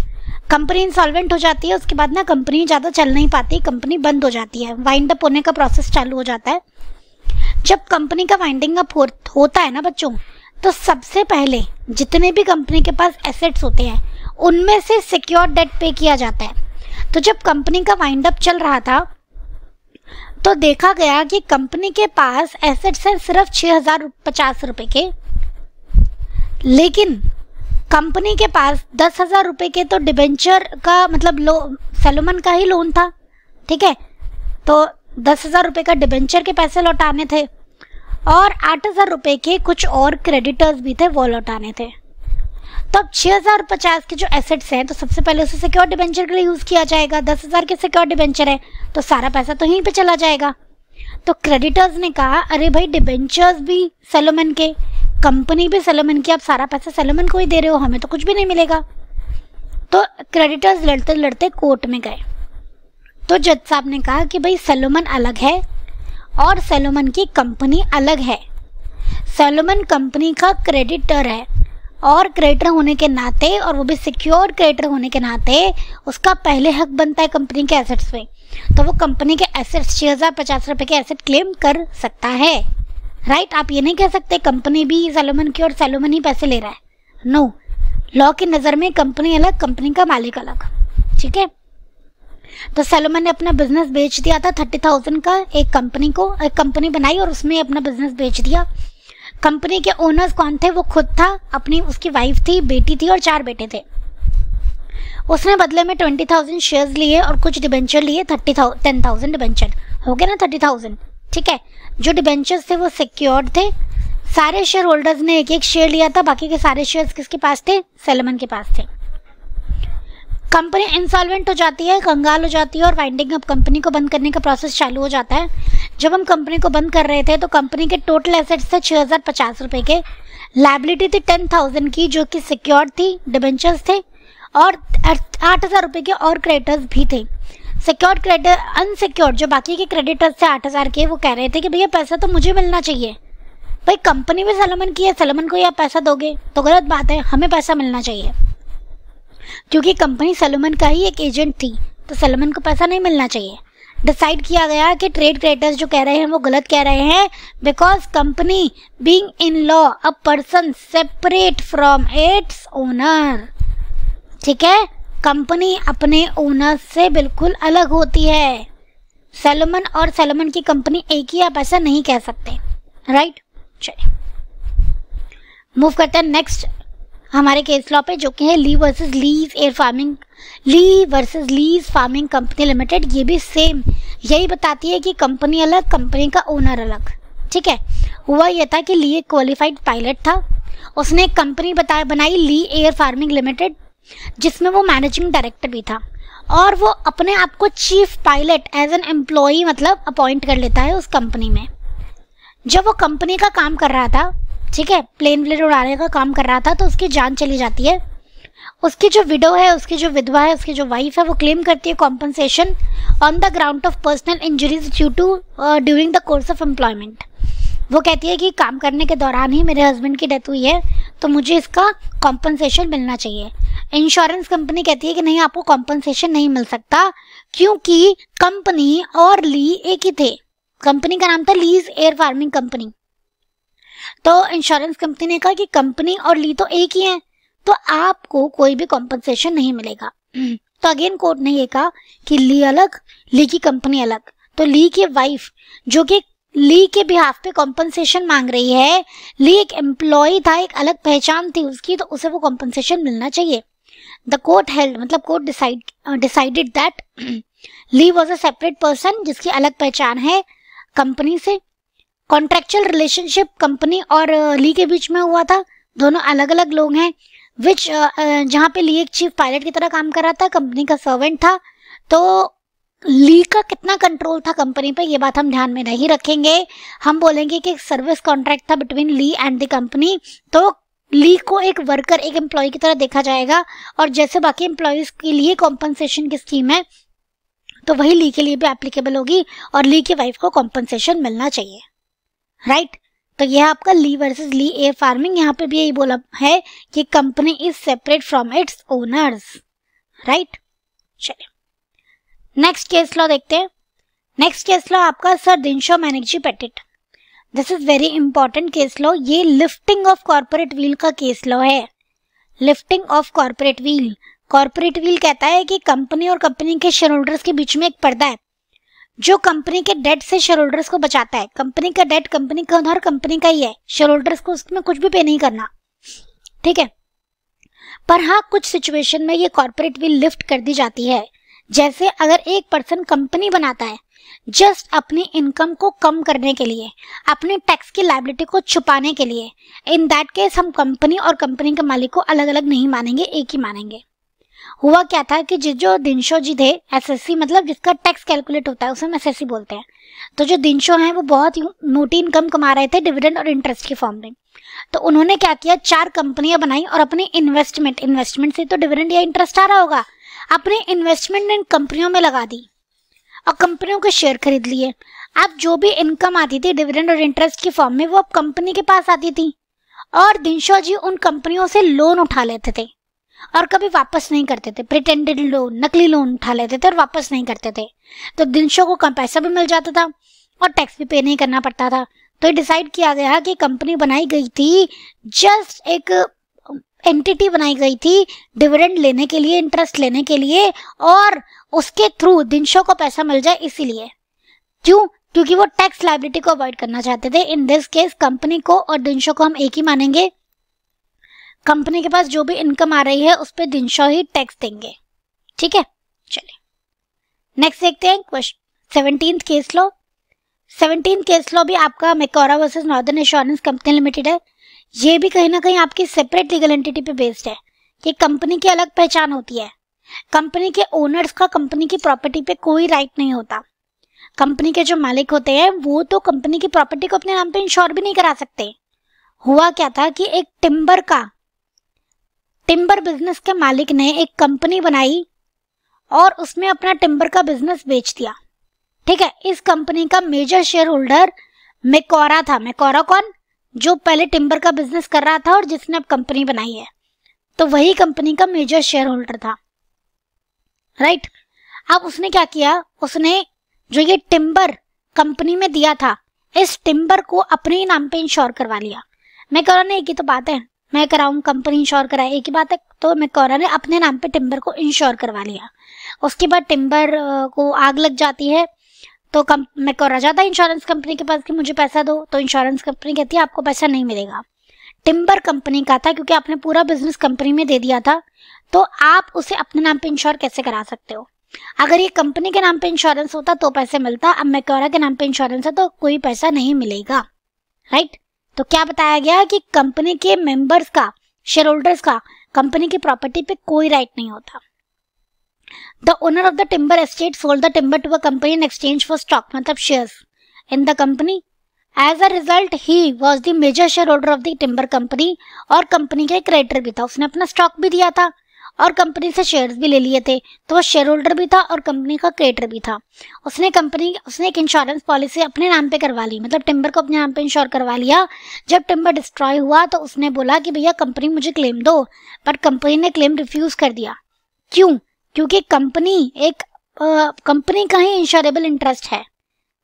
company insolvent हो जाती है उसके बाद ना कंपनी ज़्यादा चल नहीं पाती कंपनी बंद हो जाती है वाइंड अप होने का प्रोसेस चालू हो जाता है जब कंपनी का वाइंडिंग अप होता है ना बच्चों तो सबसे पहले जितने भी कंपनी के पास एसेट्स होते हैं उनमें से सिक्योर डेट पे किया जाता है तो जब कंपनी का वाइंड अप चल रहा था तो देखा गया कि कंपनी के पास एसेट्स हैं सिर्फ छः हजार पचास रुपये के लेकिन कंपनी के पास दस हजार रुपए के तो डिबेंचर का मतलब लो सेलोमन का ही लोन था ठीक है तो दस हजार रुपए का डिबेंचर के पैसे लौटाने थे और आठ हजार रुपए के कुछ और क्रेडिटर्स भी थे वो लौटाने थे तो अब छह हज़ार पचास के जो एसेट्स हैं तो सबसे पहले उसे सिक्योर डिबेंचर के लिए यूज़ किया जाएगा दस हज़ार के सिक्योर डिबेंचर है तो सारा पैसा तो यहीं पे चला जाएगा तो क्रेडिटर्स ने कहा अरे भाई डिबेंचर्स भी सेलोमन के कंपनी भी सेलोमन की आप सारा पैसा सेलोमन को ही दे रहे हो हमें तो कुछ भी नहीं मिलेगा तो क्रेडिटर्स लड़ते लड़ते कोर्ट में गए तो जज साहब ने कहा कि भाई सेलोमन अलग है और सेलोमन की कंपनी अलग है सेलोमन कंपनी का क्रेडिटर है और क्रेडिटर होने के नाते और वो भी सिक्योर क्रेडिटर होने के नाते उसका पहले हक बनता है कंपनी के एसेट्स पे तो वो कंपनी के एसेट्स छः हज़ार पचास रुपये के एसेट क्लेम कर सकता है राइट आप ये नहीं कह सकते कंपनी भी सेलोमन की और सेलोमन ही पैसे ले रहा है नो लॉ की नज़र में कंपनी अलग कंपनी का मालिक अलग ठीक है तो सेलोमन ने अपना बिजनेस बेच दिया था थर्टी थाउजेंड का एक कंपनी को एक कंपनी बनाई और उसमें अपना बिजनेस बेच दिया कंपनी के ओनर्स कौन थे वो खुद था अपनी उसकी वाइफ थी बेटी थी और चार बेटे थे उसने बदले में ट्वेंटी थाउजेंड शेयर लिए और कुछ डिबेंचर लिए thirty thou ten thousand debenture हो गया ना थर्टी थाउजेंड ठीक है जो डिबेंचर्स थे वो सिक्योर्ड थे सारे शेयर होल्डर्स ने एक एक शेयर लिया था बाकी के सारे शेयर्स किसके पास थे सेलमन के पास थे कंपनी इंसॉल्वेंट हो जाती है कंगाल हो जाती है और वाइंडिंग अप कंपनी को बंद करने का प्रोसेस चालू हो जाता है जब हम कंपनी को बंद कर रहे थे तो कंपनी के टोटल एसेट्स थे छः हज़ार के लाइबिलिटी थी टेन की जो कि सिक्योर्ड थी डिबेंचर्स थे और आठ हज़ार रुपये के और क्रेडिटर्स भी थे सिक्योर्ड क्रेडिट अनसिक्योर्ड जो बाकी के क्रेडिटर्स थे आठ हज़ार के वो कह रहे थे कि भैया पैसा तो मुझे मिलना चाहिए भाई कंपनी भी सलमन की है सलमन को ही आप पैसा दोगे तो गलत बात है हमें पैसा मिलना चाहिए क्योंकि कंपनी सलमन का ही एक एजेंट थी तो सलमन को पैसा नहीं मिलना चाहिए डिसाइड किया गया कि ट्रेड क्रेडिटर्स जो कह रहे हैं वो गलत कह रहे हैं because company being in law a person separate from its owner ठीक है कंपनी अपने ओनर से बिल्कुल अलग होती है सलमन और सलमन की कंपनी एक ही आप ऐसा नहीं कह सकते राइट चलिए मूव करते हैं नेक्स्ट हमारे केस लॉ पे जो कि है Lee versus Lee's air farming Lee versus Lee's farming company limited ये भी सेम यही बताती है कि कंपनी अलग कंपनी का ओनर अलग ठीक है हुआ यह था कि ली एक क्वालिफाइड पायलट था उसने कंपनी बताया बनाई ली एयर फार्मिंग लिमिटेड जिसमें वो मैनेजिंग डायरेक्टर भी था और वो अपने आप को chief pilot as an employee मतलब अपॉइंट कर लेता है उस कंपनी में जब वो कंपनी का काम कर रहा था ठीक है प्लेन व्लेन उड़ाने का काम कर रहा था तो उसकी जान चली जाती है उसकी जो विडो है उसकी जो विधवा है उसकी जो वाइफ है वो क्लेम करती है compensation on the ground of personal injuries due to during the course of employment वो कहती है कि काम करने के दौरान ही मेरे हस्बैंड की डेथ हुई है तो मुझे इसका कॉम्पनसेशन मिलना चाहिए इंश्योरेंस कंपनी कहती है कि नहीं आपको कॉम्पनसेशन नहीं मिल सकता क्योंकि कंपनी और ली एक ही थे कंपनी का नाम था लीज एयर फार्मिंग कंपनी तो इंश्योरेंस कंपनी ने कहा कि कंपनी और ली तो एक ही है तो आपको कोई भी कॉम्पनसेशन नहीं मिलेगा तो अगेन कोर्ट ने ये कहा कि ली अलग ली की कंपनी अलग तो ली की वाइफ जो कि ली के बिहाफ पे कॉम्पनसेशन मांग रही है ली एक एम्प्लॉय था एक अलग पहचान थी उसकी तो उसे वो कॉम्पनसेशन मिलना चाहिए द कोर्ट हेल्ड मतलब court decide decided that Lee was a separate person जिसकी अलग पहचान है कंपनी से कॉन्ट्रेक्चुअल रिलेशनशिप कंपनी और uh, ली के बीच में हुआ था दोनों अलग अलग लोग हैं विच uh, uh, जहाँ पे ली एक चीफ पायलट की तरह काम कर रहा था कंपनी का सर्वेंट था तो ली का कितना कंट्रोल था कंपनी पे ये बात हम ध्यान में नहीं रखेंगे हम बोलेंगे कि सर्विस कॉन्ट्रैक्ट था between Lee and the company तो ली को एक वर्कर एक एम्प्लॉय की तरह देखा जाएगा और जैसे बाकी एम्प्लॉयज के लिए कॉम्पनसेशन की स्कीम है तो वही ली के लिए भी एप्लीकेबल होगी और ली की वाइफ को कॉम्पनसेशन मिलना चाहिए राइट right? तो यह आपका ली वर्सेस ली ए फार्मिंग यहाँ पे भी यही बोला है कि company is separate from its owners right चलिए नेक्स्ट केस लॉ देखते हैं नेक्स्ट केस लॉ आपका sir Dinshaw Maneckji Petit this is very important case law ये लिफ्टिंग ऑफ कॉर्पोरेट व्हील का केस लॉ है lifting of corporate veil corporate veil कहता है कि कंपनी और कंपनी के शेयर होल्डर्स के बीच में एक पर्दा है जो कंपनी के डेट से शेयर होल्डर्स को बचाता है कंपनी का डेट कंपनी का उधार कंपनी का ही है शेयर होल्डर्स को उसमें कुछ भी पे नहीं करना ठीक है पर हाँ कुछ सिचुएशन में ये कॉर्पोरेट व्हील लिफ्ट कर दी जाती है जैसे अगर एक पर्सन कंपनी बनाता है जस्ट अपनी इनकम को कम करने के लिए अपने टैक्स की लाइबिलिटी को छुपाने के लिए इन दैट केस हम कंपनी और कंपनी के मालिक को अलग अलग नहीं मानेंगे एक ही मानेंगे हुआ क्या था कि जिस जो दिनशो जी थे सी मतलब जिसका टैक्स कैलकुलेट होता है उसे हम सी बोलते हैं तो जो दिनशो हैं वो बहुत ही मोटी इनकम कमा रहे थे डिविडेंड और इंटरेस्ट के फॉर्म में तो उन्होंने क्या किया चार कंपनियां बनाई और अपनी इन्वेस्टमेंट इन्वेस्टमेंट से तो डिविडेंड या इंटरेस्ट आ रहा होगा आपने इन्वेस्टमेंट इन कंपनियों में लगा दी और कंपनियों के शेयर खरीद लिए आप जो भी इनकम आती थी डिविडेंड और इंटरेस्ट की फॉर्म में वो अब कंपनी के पास आती थी और दिनशो जी उन कंपनियों से लोन उठा लेते थे और कभी वापस नहीं करते थे प्रिटेंडेड लोन नकली लोन उठा लेते थे और वापस नहीं करते थे तो दिनशो को कम पैसा भी मिल जाता था और टैक्स भी पे नहीं करना पड़ता था तो डिसाइड किया गया कि कंपनी बनाई गई थी जस्ट एक एंटिटी बनाई गई थी डिविडेंड लेने के लिए इंटरेस्ट लेने के लिए और उसके थ्रू दिनशो को पैसा मिल जाए इसीलिए क्यों क्योंकि वो टैक्स लाइबिलिटी को अवॉइड करना चाहते थे इन दिस केस कंपनी को और दिनशो को हम एक ही मानेंगे कंपनी के पास जो भी इनकम आ रही है उस पर दिनशो ही टैक्स देंगे ठीक है चलिए नेक्स्ट देखते हैं seventeen case law seventeen case law भी आपका Macaura versus northern insurance company limited है ये भी कहीं ना कहीं आपकी सेपरेट लीगल एंटिटी पे बेस्ड है ये कंपनी की अलग पहचान होती है कंपनी के ओनर्स का कंपनी की प्रॉपर्टी पे कोई राइट नहीं होता कंपनी के जो मालिक होते हैं वो तो कंपनी की प्रॉपर्टी को अपने नाम पे इंश्योर भी नहीं करा सकते हुआ क्या था कि एक टिम्बर का टिम्बर बिजनेस के मालिक ने एक कंपनी बनाई और उसमें अपना टिम्बर का बिजनेस बेच दिया ठीक है इस कंपनी का मेजर शेयर होल्डर मेकोरा था मेकोरा कौन जो पहले टिम्बर का बिजनेस कर रहा था और जिसने अब कंपनी बनाई है तो वही कंपनी का मेजर शेयर होल्डर था राइट अब उसने क्या किया उसने जो ये टिम्बर कंपनी में दिया था इस टिम्बर को अपने नाम पे इंश्योर करवा लिया मैं कह रहा ना एक ही तो बात है मैं कराऊं कंपनी इंश्योर कराए एक ही बात है तो मैं मैकोरा ने अपने नाम पे टिम्बर को इंश्योर करवा लिया उसके बाद टिम्बर को आग लग जाती है तो कम मैं कह जाता इंश्योरेंस कंपनी के पास कि मुझे पैसा दो तो इंश्योरेंस कंपनी कहती है आपको पैसा नहीं मिलेगा टिम्बर कंपनी का था क्योंकि आपने पूरा बिजनेस कंपनी में दे दिया था तो आप उसे अपने नाम पे इंश्योर कैसे करा सकते हो अगर ये कंपनी के नाम पे इंश्योरेंस होता तो पैसे मिलता अब मैकोरा के नाम पे इंश्योरेंस है तो कोई पैसा नहीं मिलेगा राइट तो क्या बताया गया कि कंपनी के मेंबर्स का शेयर होल्डर्स का कंपनी की प्रॉपर्टी पे कोई राइट नहीं होता owner of the timber estate sold the timber to a company in exchange for stock मतलब shares in the company as a result he was the major share holder of the timber company और company का एक creditor भी था उसने अपना stock भी दिया था और कंपनी से शेयर्स भी ले लिए थे तो वो शेयर होल्डर भी था और कंपनी का क्रेडिटर भी था उसने कंपनी उसने एक इंश्योरेंस पॉलिसी अपने नाम पे करवा ली मतलब टिम्बर को अपने नाम पे इंश्योर करवा लिया जब टिम्बर डिस्ट्रॉय हुआ तो उसने बोला कि भैया कंपनी मुझे क्लेम दो बट कंपनी ने क्लेम रिफ्यूज़ कर दिया क्यों क्योंकि कंपनी एक कंपनी का ही इंश्योरेबल इंटरेस्ट है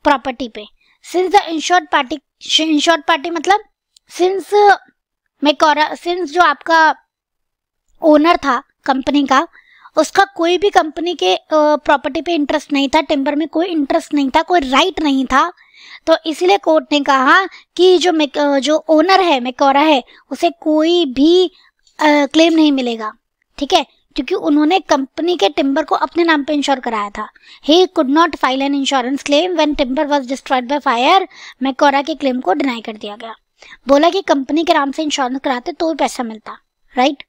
प्रॉपर्टी पे since the insured party insured party मतलब सिंस मेकोरा सिंस जो आपका ओनर था कंपनी का उसका कोई भी कंपनी के प्रॉपर्टी पे इंटरेस्ट नहीं था टिम्बर में कोई इंटरेस्ट नहीं था कोई राइट नहीं था तो इसलिए कोर्ट ने कहा कि जो जो ओनर है मेकोरा है उसे कोई भी क्लेम नहीं मिलेगा ठीक है क्योंकि उन्होंने कंपनी के टिम्बर को अपने नाम पे इंश्योर कराया था he could not file an insurance claim when timber was destroyed by fire Macaura के क्लेम को डिनाई कर दिया गया बोला कि कंपनी के नाम से इंश्योरेंस कराते तो भी पैसा मिलता राइट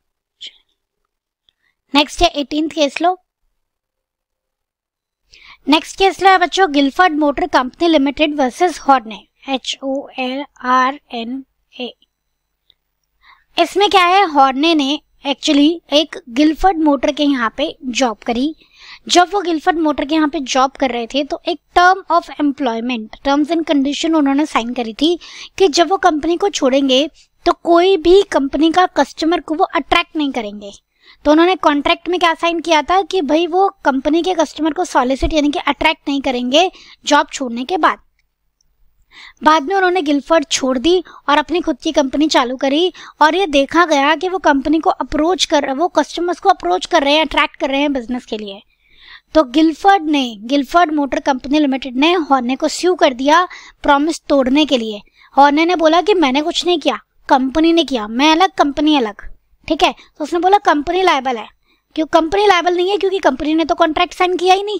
नेक्स्ट है eighteen case law next case law है बच्चों Gilford motor company limited versus Horne H O L R N A इसमें क्या है हॉर्ने ने एक्चुअली एक गिलफर्ड मोटर के यहाँ पे जॉब करी जब वो गिलफर्ड मोटर के यहाँ पे जॉब कर रहे थे तो एक term of employment terms and condition उन्होंने साइन करी थी कि जब वो कंपनी को छोड़ेंगे तो कोई भी कंपनी का कस्टमर को वो अट्रैक्ट नहीं करेंगे तो उन्होंने कॉन्ट्रैक्ट में क्या साइन किया था कि भाई वो कंपनी के कस्टमर को सॉलिसिट यानी कि अट्रैक्ट नहीं करेंगे जॉब छोड़ने के बाद बाद में उन्होंने गिलफर्ड छोड़ दी और अपनी खुद की कंपनी चालू करी और ये देखा गया कि वो कंपनी को अप्रोच कर वो कस्टमर्स को अप्रोच कर रहे हैं अट्रैक्ट कर रहे हैं बिजनेस के लिए तो गिलफर्ड ने गिलफर्ड मोटर कंपनी लिमिटेड ने हॉर्ने को स्यू कर दिया प्रॉमिस तोड़ने के लिए हॉर्ने ने बोला कि मैंने कुछ नहीं किया कंपनी ने किया मैं अलग कंपनी अलग ठीक है तो उसने बोला कंपनी लाइबल है क्यों कंपनी लाइबल नहीं है क्योंकि कंपनी ने तो कॉन्ट्रैक्ट साइन किया ही नहीं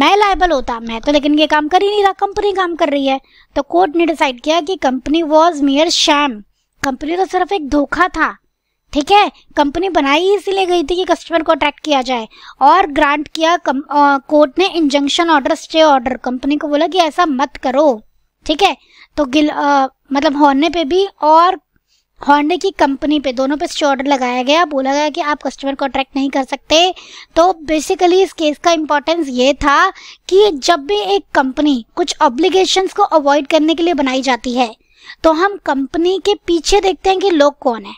मैं लाइबल होता मैं तो लेकिन ये काम कर ही नहीं रहा कंपनी काम कर रही है तो कोर्ट ने डिसाइड किया कि company was mere sham company तो सिर्फ एक धोखा था ठीक है कंपनी बनाई इसीलिए गई थी कि कस्टमर को अट्रैक्ट किया जाए और ग्रांट किया कोर्ट ने injunction order stay order company को बोला कि ऐसा मत करो ठीक है तो गिल आ, मतलब होने पे भी और होंडे की कंपनी पे दोनों पे स्टे ऑर्डर लगाया गया बोला गया कि आप कस्टमर को अट्रैक्ट नहीं कर सकते तो बेसिकली इस केस का इम्पोर्टेंस ये था कि जब भी एक कंपनी कुछ ऑब्लिगेशंस को अवॉइड करने के लिए बनाई जाती है तो हम कंपनी के पीछे देखते हैं कि लोग कौन है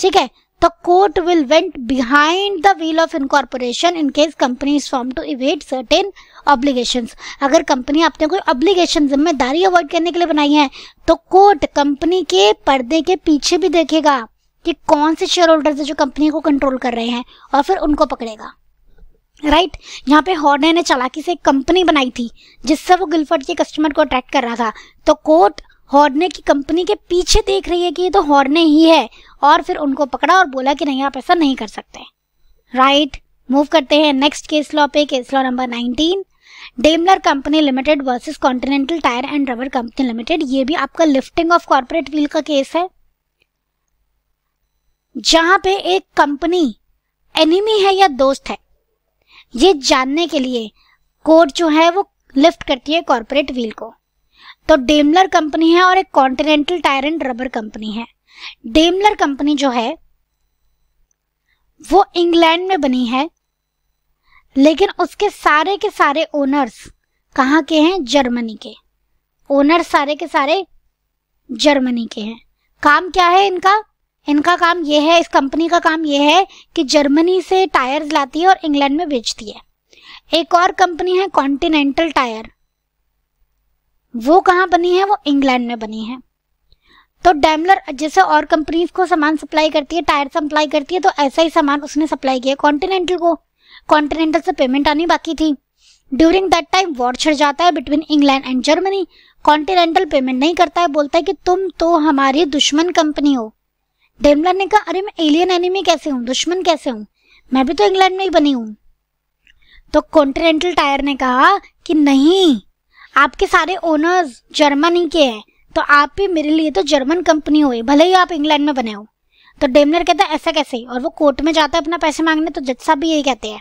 ठीक है The court will went behind the wheel of incorporation in case company is formed to evade certain obligations. agar company आपने koi obligation zimmedari avoid karne ke liye banayi hai to court company ke parde ke piche bhi dekhega ki kaun se shareholders hai jo company ko control kar rahe hain aur fir unko pakdega right right? यहाँ पे हॉर्ने ने चालाकी से एक कंपनी बनाई थी जिससे वो गिलफर्ड के कस्टमर को अट्रैक्ट कर रहा था तो कोर्ट हॉर्ने की कंपनी के पीछे देख रही है कि ये तो हॉर्ने ही है और फिर उनको पकड़ा और बोला कि नहीं आप ऐसा नहीं कर सकते राइट मूव करते हैं नेक्स्ट केस लॉ पे case law number 19 Daimler company limited versus continental tyre and rubber company limited ये भी आपका लिफ्टिंग ऑफ कॉर्पोरेट व्हील का केस है जहां पे एक कंपनी एनिमी है या दोस्त है ये जानने के लिए कोर्ट जो है वो लिफ्ट करती है कॉर्पोरेट व्हील को तो डेमलर कंपनी है और एक continental tyre and rubber company है डेमलर कंपनी जो है वो इंग्लैंड में बनी है लेकिन उसके सारे के सारे ओनर्स कहाँ के हैं जर्मनी के ओनर सारे के सारे जर्मनी के हैं काम क्या है इनका इनका काम यह है इस कंपनी का काम यह है कि जर्मनी से टायर्स लाती है और इंग्लैंड में बेचती है एक और कंपनी है कॉन्टिनेंटल टायर वो कहाँ बनी है वो इंग्लैंड में बनी है तो डैमलर जैसे और कंपनीज को सामान सप्लाई करती है टायर सप्लाई करती है तो ऐसा ही सामान उसने सप्लाई किया कॉन्टिनेंटल को कॉन्टिनेंटल से पेमेंट आनी बाकी थी ड्यूरिंग दैट टाइम वॉर छिड़ जाता है between England and Germany continental payment नहीं करता है बोलता है कि तुम तो हमारी दुश्मन कंपनी हो डेमलर ने कहा अरे मैं एलियन एनिमी कैसे हूँ दुश्मन कैसे हूँ मैं भी तो इंग्लैंड में ही बनी हूँ तो कॉन्टिनेंटल टायर ने कहा कि नहीं आपके सारे ओनर्स जर्मनी के हैं तो आप भी मेरे लिए तो जर्मन कंपनी हुई भले ही आप इंग्लैंड में बने हो तो डेमलर कहता है ऐसा कैसे और वो कोर्ट में जाता है अपना पैसे मांगने तो जज साहब भी यही कहते हैं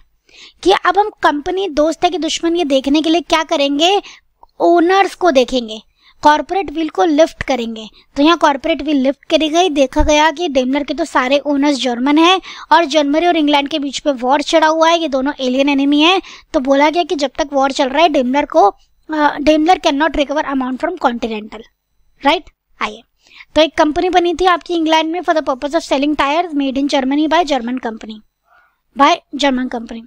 कि अब हम कंपनी दोस्त है कि दुश्मन ये देखने के लिए क्या करेंगे ओनर्स को देखेंगे कॉर्पोरेट व्हील को लिफ्ट करेंगे तो यहाँ कॉर्पोरेट व्हील लिफ्ट करी गई देखा गया कि डेमलर के तो सारे ओनर्स जर्मन हैं और जर्मनी और इंग्लैंड के बीच में वॉर चढ़ा हुआ है ये दोनों एलियन एनिमी हैं तो बोला गया कि जब तक वॉर चल रहा है डेमलर को Daimler can not recover amount from continental right आइए तो एक कंपनी बनी थी आपकी इंग्लैंड में for the purpose of selling tyre made in Germany by German company by German company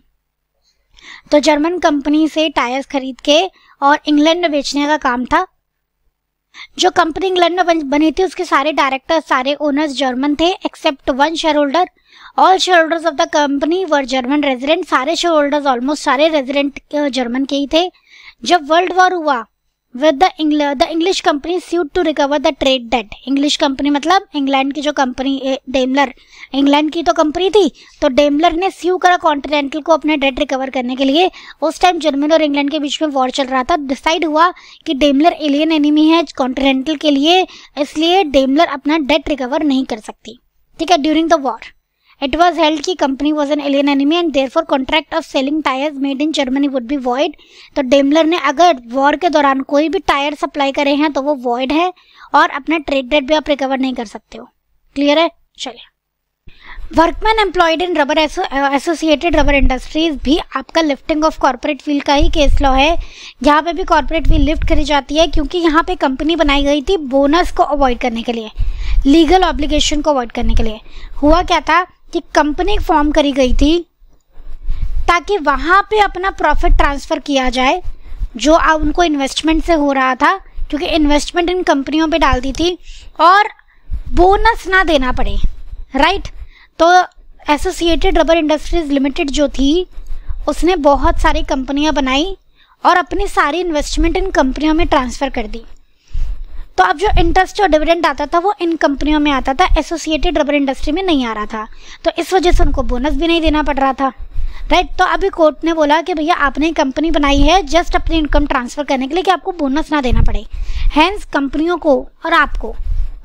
तो जर्मन कंपनी से टायर्स खरीद के और इंग्लैंड में बेचने का काम था जो कंपनी इंग्लैंड में बनी थी उसके सारे डायरेक्टर सारे ओनर्स जर्मन थे except one share holder all share holders of the company were German resident सारे शेयर होल्डर्स ऑलमोस्ट सारे रेजिडेंट जर्मन uh, के ही थे जब वर्ल्ड वॉर हुआ with the the English company suit to recover the trade debt English company मतलब England की जो कंपनी डेमलर इंग्लैंड की तो कंपनी थी तो डेमलर ने सीव करा कॉन्टिनेंटल को अपने डेट रिकवर करने के लिए उस टाइम जर्मनी और इंग्लैंड के बीच में वॉर चल रहा था डिसाइड हुआ कि डेमलर एलियन एनिमी है कॉन्टिनेंटल के लिए इसलिए डेमलर अपना डेट रिकवर नहीं कर सकती ठीक है during the war It was held कि company was an alien enemy and therefore contract of selling tires made in Germany would be void. तो डेमलर ने अगर वॉर के दौरान कोई भी टायर सप्लाई करे हैं तो वो void है और अपना ट्रेड डेट भी आप रिकवर नहीं कर सकते हो क्लियर है चलिए workman employed in rubber associated rubber industries भी आपका लिफ्टिंग ऑफ कॉर्पोरेट व्हील का ही केस लॉ है यहाँ पे भी कॉर्पोरेट व्हील लिफ्ट करी जाती है क्योंकि यहाँ पे कंपनी बनाई गई थी बोनस को अवॉइड करने के लिए लीगल ऑब्लिगेशन को अवॉइड करने के लिए हुआ क्या था कि कंपनी फॉर्म करी गई थी ताकि वहाँ पे अपना प्रॉफिट ट्रांसफ़र किया जाए जो अब उनको इन्वेस्टमेंट से हो रहा था क्योंकि इन्वेस्टमेंट इन कंपनियों पे डाल दी थी और बोनस ना देना पड़े राइट तो एसोसिएटेड रबर इंडस्ट्रीज लिमिटेड जो थी उसने बहुत सारी कंपनियाँ बनाई और अपनी सारी इन्वेस्टमेंट इन कंपनियों में ट्रांसफ़र कर दी तो अब जो इंटरेस्ट और डिविडेंड आता था वो इन कंपनियों में आता था एसोसिएटेड रबर इंडस्ट्री में नहीं आ रहा था तो इस वजह से उनको बोनस भी नहीं देना पड़ रहा था राइट तो अभी कोर्ट ने बोला कि भैया आपने कंपनी बनाई है जस्ट अपनी इनकम ट्रांसफ़र करने के लिए कि आपको बोनस ना देना पड़े हैंस कंपनियों को और आपको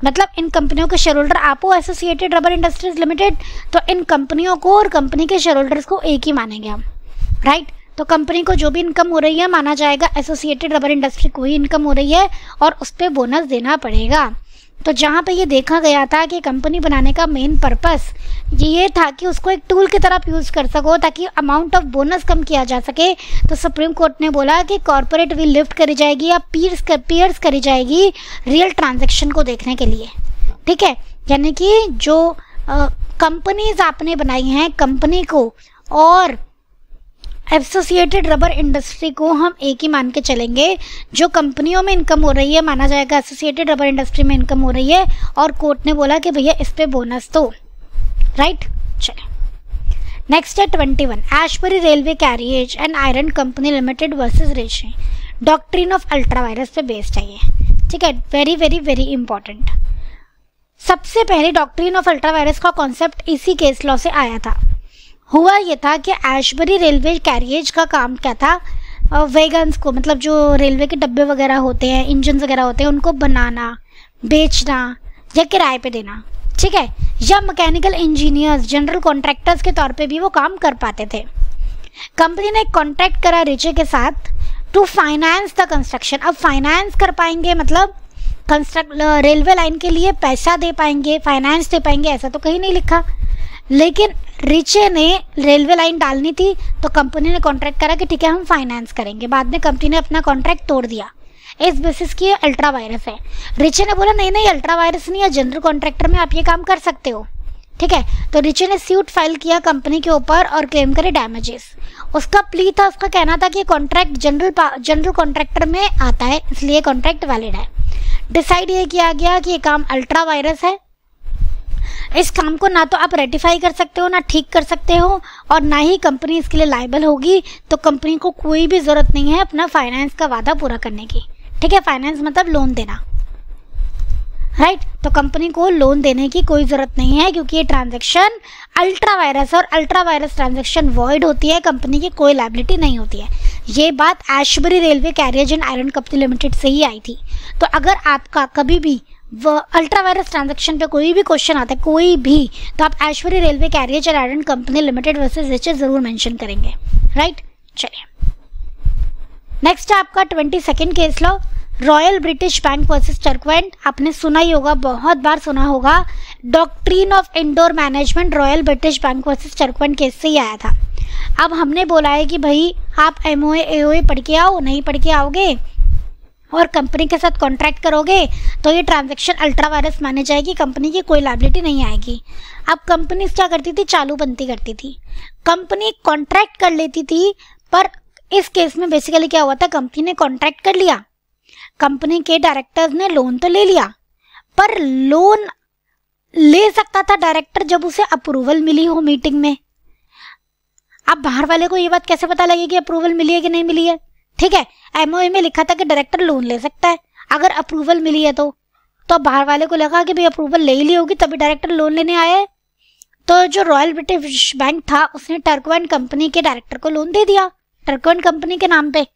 मतलब इन कंपनियों के शेयर होल्डर आपो एसोसिएटेड रबर इंडस्ट्रीज लिमिटेड तो इन कंपनियों को और कंपनी के शेयर होल्डर्स को एक ही मानेंगे हम राइट तो कंपनी को जो भी इनकम हो रही है माना जाएगा एसोसिएटेड रबर इंडस्ट्री को ही इनकम हो रही है और उस पर बोनस देना पड़ेगा तो जहाँ पे ये देखा गया था कि कंपनी बनाने का मेन पर्पस ये था कि उसको एक टूल की तरफ यूज़ कर सको ताकि अमाउंट ऑफ बोनस कम किया जा सके तो सुप्रीम कोर्ट ने बोला कि कॉरपोरेट भी लिफ्ट करी जाएगी या पीयर्स कर पीयर्स करी जाएगी रियल ट्रांजेक्शन को देखने के लिए ठीक है यानी कि जो कंपनीज आपने बनाई हैं कंपनी को और एसोसिएटेड रबर इंडस्ट्री को हम एक ही मान के चलेंगे जो कंपनियों में इनकम हो रही है माना जाएगा एसोसिएटेड रबर इंडस्ट्री में इनकम हो रही है और कोर्ट ने बोला कि भैया इस पर बोनस दो राइट चले नेक्स्ट है twenty one Ashbury railway carriage and iron company limited versus Riche doctrine of ultra vires पे बेस्ड है ये ठीक है वेरी वेरी वेरी इंपॉर्टेंट सबसे पहले डॉक्ट्रीन ऑफ अल्ट्रा वायरस का कॉन्सेप्ट इसी केस लॉ से आया था हुआ ये था कि एशबरी रेलवे कैरिएज का काम क्या था वेगन्स को मतलब जो रेलवे के डब्बे वगैरह होते हैं इंजन वगैरह होते हैं उनको बनाना बेचना या किराए पे देना ठीक है या मैकेनिकल इंजीनियर्स जनरल कॉन्ट्रैक्टर्स के तौर पे भी वो काम कर पाते थे कंपनी ने कॉन्ट्रैक्ट करा रिचे के साथ टू फाइनेंस द कंस्ट्रक्शन अब फाइनेंस कर पाएंगे मतलब कंस्ट्रक्ट रेलवे लाइन के लिए पैसा दे पाएंगे फाइनेंस दे पाएंगे ऐसा तो कहीं नहीं लिखा लेकिन रिचे ने रेलवे लाइन डालनी थी तो कंपनी ने कॉन्ट्रैक्ट करा कि ठीक है हम फाइनेंस करेंगे बाद में कंपनी ने अपना कॉन्ट्रैक्ट तोड़ दिया इस बेसिस की अल्ट्रा वायरस है रिचे ने बोला नहीं नहीं अल्ट्रा वायरस नहीं है जनरल कॉन्ट्रैक्टर में आप ये काम कर सकते हो ठीक है तो रिचे ने सूट फाइल किया कंपनी के ऊपर और क्लेम करे डैमेजेस उसका प्ली था उसका कहना था कि कॉन्ट्रैक्ट जनरल जनरल कॉन्ट्रैक्टर में आता है इसलिए कॉन्ट्रैक्ट वैलिड है डिसाइड ये किया गया कि ये काम अल्ट्रा वायरस है इस काम को ना तो आप रेटिफाई कर सकते हो ना ठीक कर सकते हो और ना ही कंपनी इसके लिए लाइबल होगी तो कंपनी को कोई भी ज़रूरत नहीं है अपना फाइनेंस का वादा पूरा करने की ठीक है फाइनेंस मतलब लोन देना राइट right? तो कंपनी को लोन देने की कोई ज़रूरत नहीं है क्योंकि ये ट्रांजैक्शन अल्ट्रा वायरस और अल्ट्रा वायरस ट्रांजैक्शन वॉइड होती है कंपनी की कोई लाइबिलिटी नहीं होती है ये बात Ashbury Railway carriage and iron company Limited से ही आई थी तो अगर आपका कभी भी अल्ट्रा वायरस ट्रांजेक्शन पे कोई भी क्वेश्चन आता है कोई भी तो आप Ashbury Railway carrier and company limited versus एच जरूर मैंशन करेंगे राइट चलिए नेक्स्ट आपका twenty second case law Royal British Bank versus Turquand आपने सुना ही होगा बहुत बार सुना होगा doctrine of indoor management Royal British Bank versus Turquand case से ही आया था अब हमने बोला है कि भाई आप एम ओ पढ़ के आओ नहीं पढ़ के आओगे और कंपनी के साथ कॉन्ट्रैक्ट करोगे तो ये ट्रांजेक्शन अल्ट्रा वायरस मानी जाएगी कंपनी की कोई लाइबिलिटी नहीं आएगी अब कंपनी क्या करती थी चालू बनती करती थी कंपनी कॉन्ट्रैक्ट कर लेती थी पर इस केस में बेसिकली क्या हुआ था कंपनी ने कॉन्ट्रैक्ट कर लिया कंपनी के डायरेक्टर्स ने लोन तो ले लिया पर लोन ले सकता था डायरेक्टर जब उसे अप्रूवल मिली हो मीटिंग में अब बाहर वाले को ये बात कैसे पता लगेगी अप्रूवल मिली है कि नहीं मिली है ठीक है एमओए e में लिखा था कि डायरेक्टर लोन ले सकता है अगर अप्रूवल मिली है तो तो बाहर वाले को लगा कि भाई अप्रूवल ले ली होगी तभी डायरेक्टर लोन लेने आया है तो जो रॉयल ब्रिटिश बैंक था उसने टर्को कंपनी के डायरेक्टर को लोन दे दिया टर्को कंपनी के नाम पे